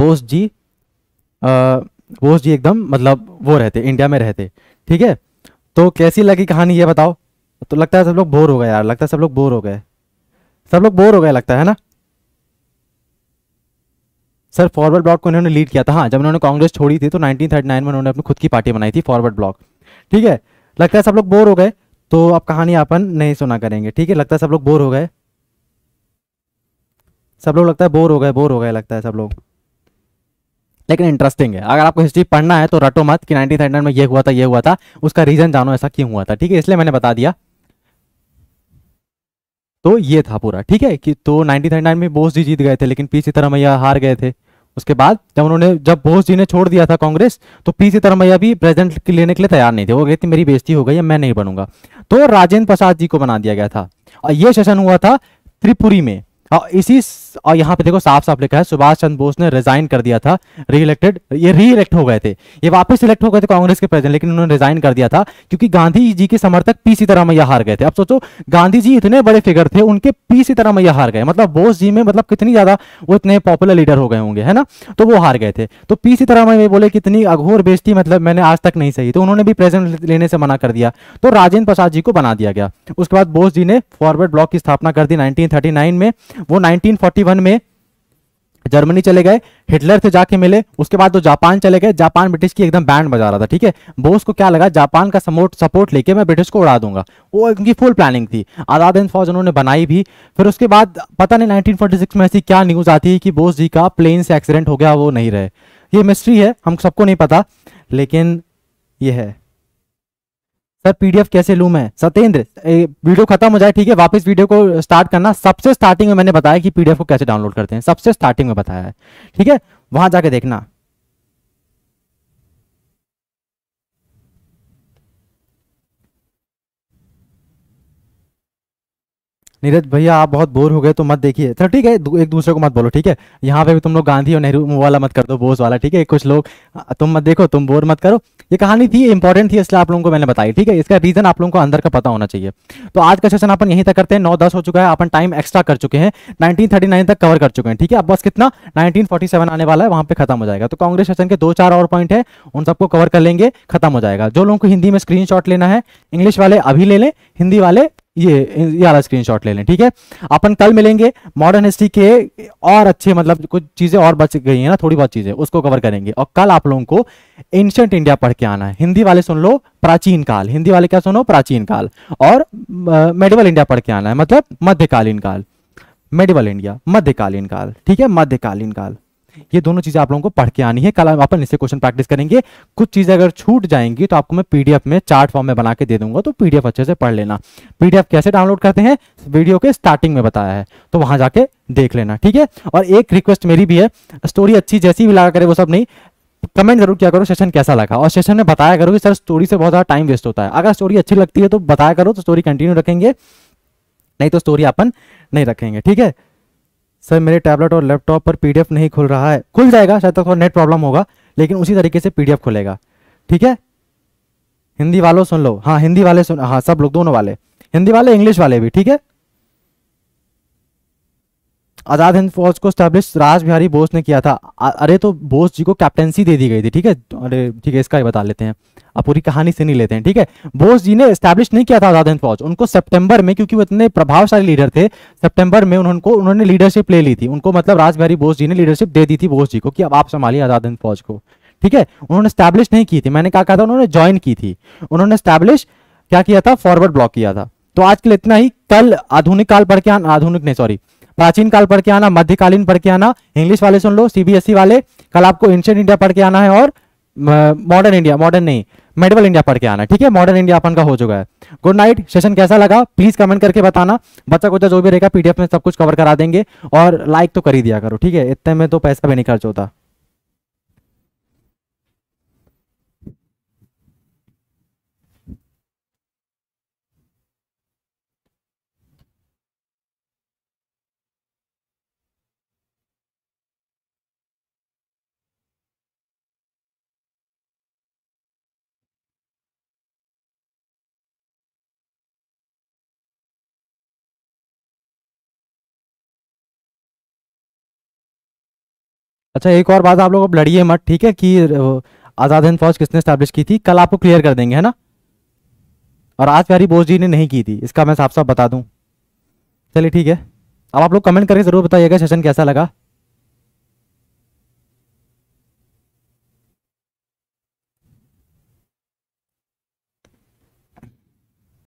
[SPEAKER 1] बोस जी आ, बोस जी एकदम मतलब वो रहते इंडिया में रहते ठीक है तो कैसी लगी कहानी ये बताओ तो लगता है सब लोग बोर हो गए यार लगता है सब लोग बोर हो गए सब लोग बोर हो गए लगता है ना सर फॉरवर्ड ब्लॉक को इन्होंने लीड किया था हाँ जब इन्होंने कांग्रेस छोड़ी थी तो 1939 में उन्होंने अपनी खुद की पार्टी बनाई थी फॉरवर्ड ब्लॉक ठीक है लगता है सब लोग बोर हो गए तो अब कहानी अपन नहीं सुना करेंगे ठीक है लगता है सब लोग बोर हो गए सब लोग लगता है बोर हो गए बोर हो गए लगता है सब लोग लेकिन इंटरेस्टिंग है अगर आपको हिस्ट्री पढ़ना है तो रटो मत कि नाइनटीन हंड्रेड में ये हुआ था ये हुआ था उसका रीजन जानो ऐसा क्यों हुआ था ठीक है इसलिए मैंने बता दिया तो ये था पूरा ठीक है कि तो नाइनटीन हंड्रेड में बोस जी जीत गए थे लेकिन पीछे तरह मैया हार गए थे उसके बाद जब उन्होंने जब बोस जी ने छोड़ दिया था कांग्रेस तो पी तरमैया भी प्रेजेंट लेने के लिए तैयार नहीं थे वो थे मेरी बेजती हो गई है मैं नहीं बनूंगा तो राजेंद्र प्रसाद जी को बना दिया गया था और ये सेशन हुआ था त्रिपुरी में और इसी और यहाँ पे देखो साफ साफ लिखा है सुभाष चंद्र बोस ने रिजाइन कर दिया था री इलेक्टेड ये री इलेक्ट हो गए थे ये वापस इलेक्ट हो गए थे कांग्रेस के प्रेसिडेंट लेकिन उन्होंने रिजाइन कर दिया था क्योंकि गांधी जी के समर्थक पी सीतारामैया हार गए थे अब सोचो गांधी जी इतने बड़े फिगर थे उनके पी सीतारामैया हार गए मतलब बोस जी में मतलब कितनी ज्यादा वो इतने पॉपुलर लीडर हो गए होंगे है ना तो वो हार गए थे तो पी सीतारामैया बोले कितनी अघोर बेजती मतलब मैंने आज तक नहीं सही तो उन्होंने भी प्रेजेंट लेने से मना कर दिया तो राजेंद्र प्रसाद जी को बना दिया गया उसके बाद बोस जी ने फॉरवर्ड ब्लॉक की स्थापना कर दी नाइनटीन में वो 1940 1941 में जर्मनी चले गए हिटलर से जाके मिले उसके बाद वो तो जापान चले गए जापान ब्रिटिश की एकदम बैंड बजा रहा था ठीक है बोस को क्या लगा जापान का समोट सपोर्ट लेके मैं ब्रिटिश को उड़ा दूंगा वो उनकी फुल प्लानिंग थी आजाद हिंद फौज उन्होंने बनाई भी फिर उसके बाद पता नहीं 1946 में ऐसी क्या न्यूज़ आती है कि बोस जी का प्लेन से एक्सीडेंट हो गया वो नहीं रहे ये मिस्ट्री है हम सबको नहीं पता लेकिन ये है सर पीडीएफ कैसे लू मैं सत्येंद्र वीडियो खत्म हो जाए ठीक है वापस वीडियो को स्टार्ट करना सबसे स्टार्टिंग में मैंने बताया कि पीडीएफ को कैसे डाउनलोड करते हैं सबसे स्टार्टिंग में बताया है ठीक है वहां जाके देखना नीरज भैया आप बहुत बोर हो गए तो मत देखिए सर ठीक है एक दूसरे को मत बोलो ठीक है यहाँ पे भी तुम लोग गांधी और नेहरू वाला मत कर दो बोस वाला ठीक है कुछ लोग तुम मत देखो तुम बोर मत करो ये कहानी थी इंपॉर्टेंट थी इसलिए आप लोगों को मैंने बताई ठीक है इसका रीजन आप लोगों को अंदर का पता होना चाहिए तो आज का सेशन अपन यहीं तक करते हैं नौ दस हो चुका है अपन टाइम एक्स्ट्रा कर चुके हैं नाइनटीन तक कवर कर चुके हैं ठीक है अब बस कितना नाइनटीन आने वाला है वहाँ पे खत्म हो जाएगा तो कांग्रेस सेशन के दो चार और पॉइंट है उन सबको कवर कर लेंगे खत्म हो जाएगा जो लोगों को हिंदी में स्क्रीन लेना है इंग्लिश वाले अभी ले लें हिंदी वाले ये ये वाला स्क्रीनशॉट ले लें ठीक है अपन कल मिलेंगे मॉडर्न हिस्ट्री के और अच्छे मतलब कुछ चीज़ें और बच गई हैं ना थोड़ी बहुत चीज़ें उसको कवर करेंगे और कल आप लोगों को एंशंट इंडिया पढ़ के आना है हिंदी वाले सुन लो प्राचीन काल हिंदी वाले क्या सुनो प्राचीन काल और मेडिवल इंडिया पढ़ के आना है मतलब मध्यकालीन काल मेडिवल इंडिया मध्यकालीन काल ठीक है मध्यकालीन काल ये दोनों चीजें आप लोगों को पढ़ के आनी है कल अपन इससे क्वेश्चन प्रैक्टिस करेंगे कुछ चीजें अगर छूट जाएंगी तो आपको मैं पीडीएफ में चार्ट फॉर्म में बना के दे दूंगा तो पीडीएफ अच्छे से पढ़ लेना पीडीएफ कैसे डाउनलोड करते हैं वीडियो के स्टार्टिंग में बताया है तो वहां जाके देख लेना ठीक है और एक रिक्वेस्ट मेरी भी है स्टोरी अच्छी जैसी भी लगा करे वो सब नहीं कमेंट जरूर किया करो सेशन कैसा लगा और सेशन में बताया करो कि सर स्टोरी से बहुत ज़्यादा टाइम वेस्ट होता है अगर स्टोरी अच्छी लगती है तो बताया करो तो स्टोरी कंटिन्यू रखेंगे नहीं तो स्टोरी अपन नहीं रखेंगे ठीक है सर मेरे टैबलेट और लैपटॉप पर पीडीएफ नहीं खुल रहा है खुल जाएगा शायद तो नेट प्रॉब्लम होगा लेकिन उसी तरीके से पीडीएफ खुलेगा ठीक है हिंदी वालों सुन लो हाँ हिंदी वाले सुन हाँ सब लोग दोनों वाले हिंदी वाले इंग्लिश वाले भी ठीक है आज़ाद हिंद फौज को स्टैब्लिश राज बिहारी बोस ने किया था अरे तो बोस जी को कैप्टनसी दे दी गई थी ठीक है अरे ठीक है इसका ही बता लेते हैं आप पूरी कहानी से नहीं लेते हैं ठीक है बोस जी ने स्टैब्लिश नहीं किया था आज़ाद हिंद फौज उनको सितंबर में क्योंकि वो इतने प्रभावशाली लीडर थे सितंबर में उन्होंने उन्होंने लीडरशिप ले ली थी उनको मतलब राज बिहारी बोस जी ने लीडरशिप दे दी थी बोस जी को कि अब आप संभालिए आज़ाद हिंद फौज को ठीक है उन्होंने स्टैब्लिश नहीं की थी मैंने क्या कहा था उन्होंने ज्वाइन की थी उन्होंने स्टैब्लिश क्या किया था फॉरवर्ड ब्लॉक किया था तो आज के लिए इतना ही कल आधुनिक काल पढ़ के आधुनिक नहीं सॉरी प्राचीन काल पढ़ के आना मध्यकालीन पढ़ के आना इंग्लिश वाले सुन लो सीबीएसई e वाले कल आपको एंशियंट इंडिया पढ़ के आना है और मॉडर्न इंडिया मॉडर्न नहीं मेडिवल इंडिया पढ़ के आना ठीक है मॉडर्न इंडिया अपन का हो चुका है गुड नाइट सेशन कैसा लगा प्लीज कमेंट करके बताना बच्चा कुछ जो भी रहेगा पीडीएफ में सब कुछ कवर करा देंगे और लाइक तो कर ही दिया करो ठीक है इतने में तो पैसा भी नहीं खर्च होता अच्छा एक और बात आप लोग अब लड़िए मत ठीक है कि आज़ाद हिंद फौज किसने स्टैब्लिश की थी कल आपको क्लियर कर देंगे है ना और आज प्यारी बोस जी ने नहीं की थी इसका मैं साफ साफ बता दूं चलिए ठीक है अब आप लोग कमेंट करके ज़रूर बताइएगा सेशन कैसा लगा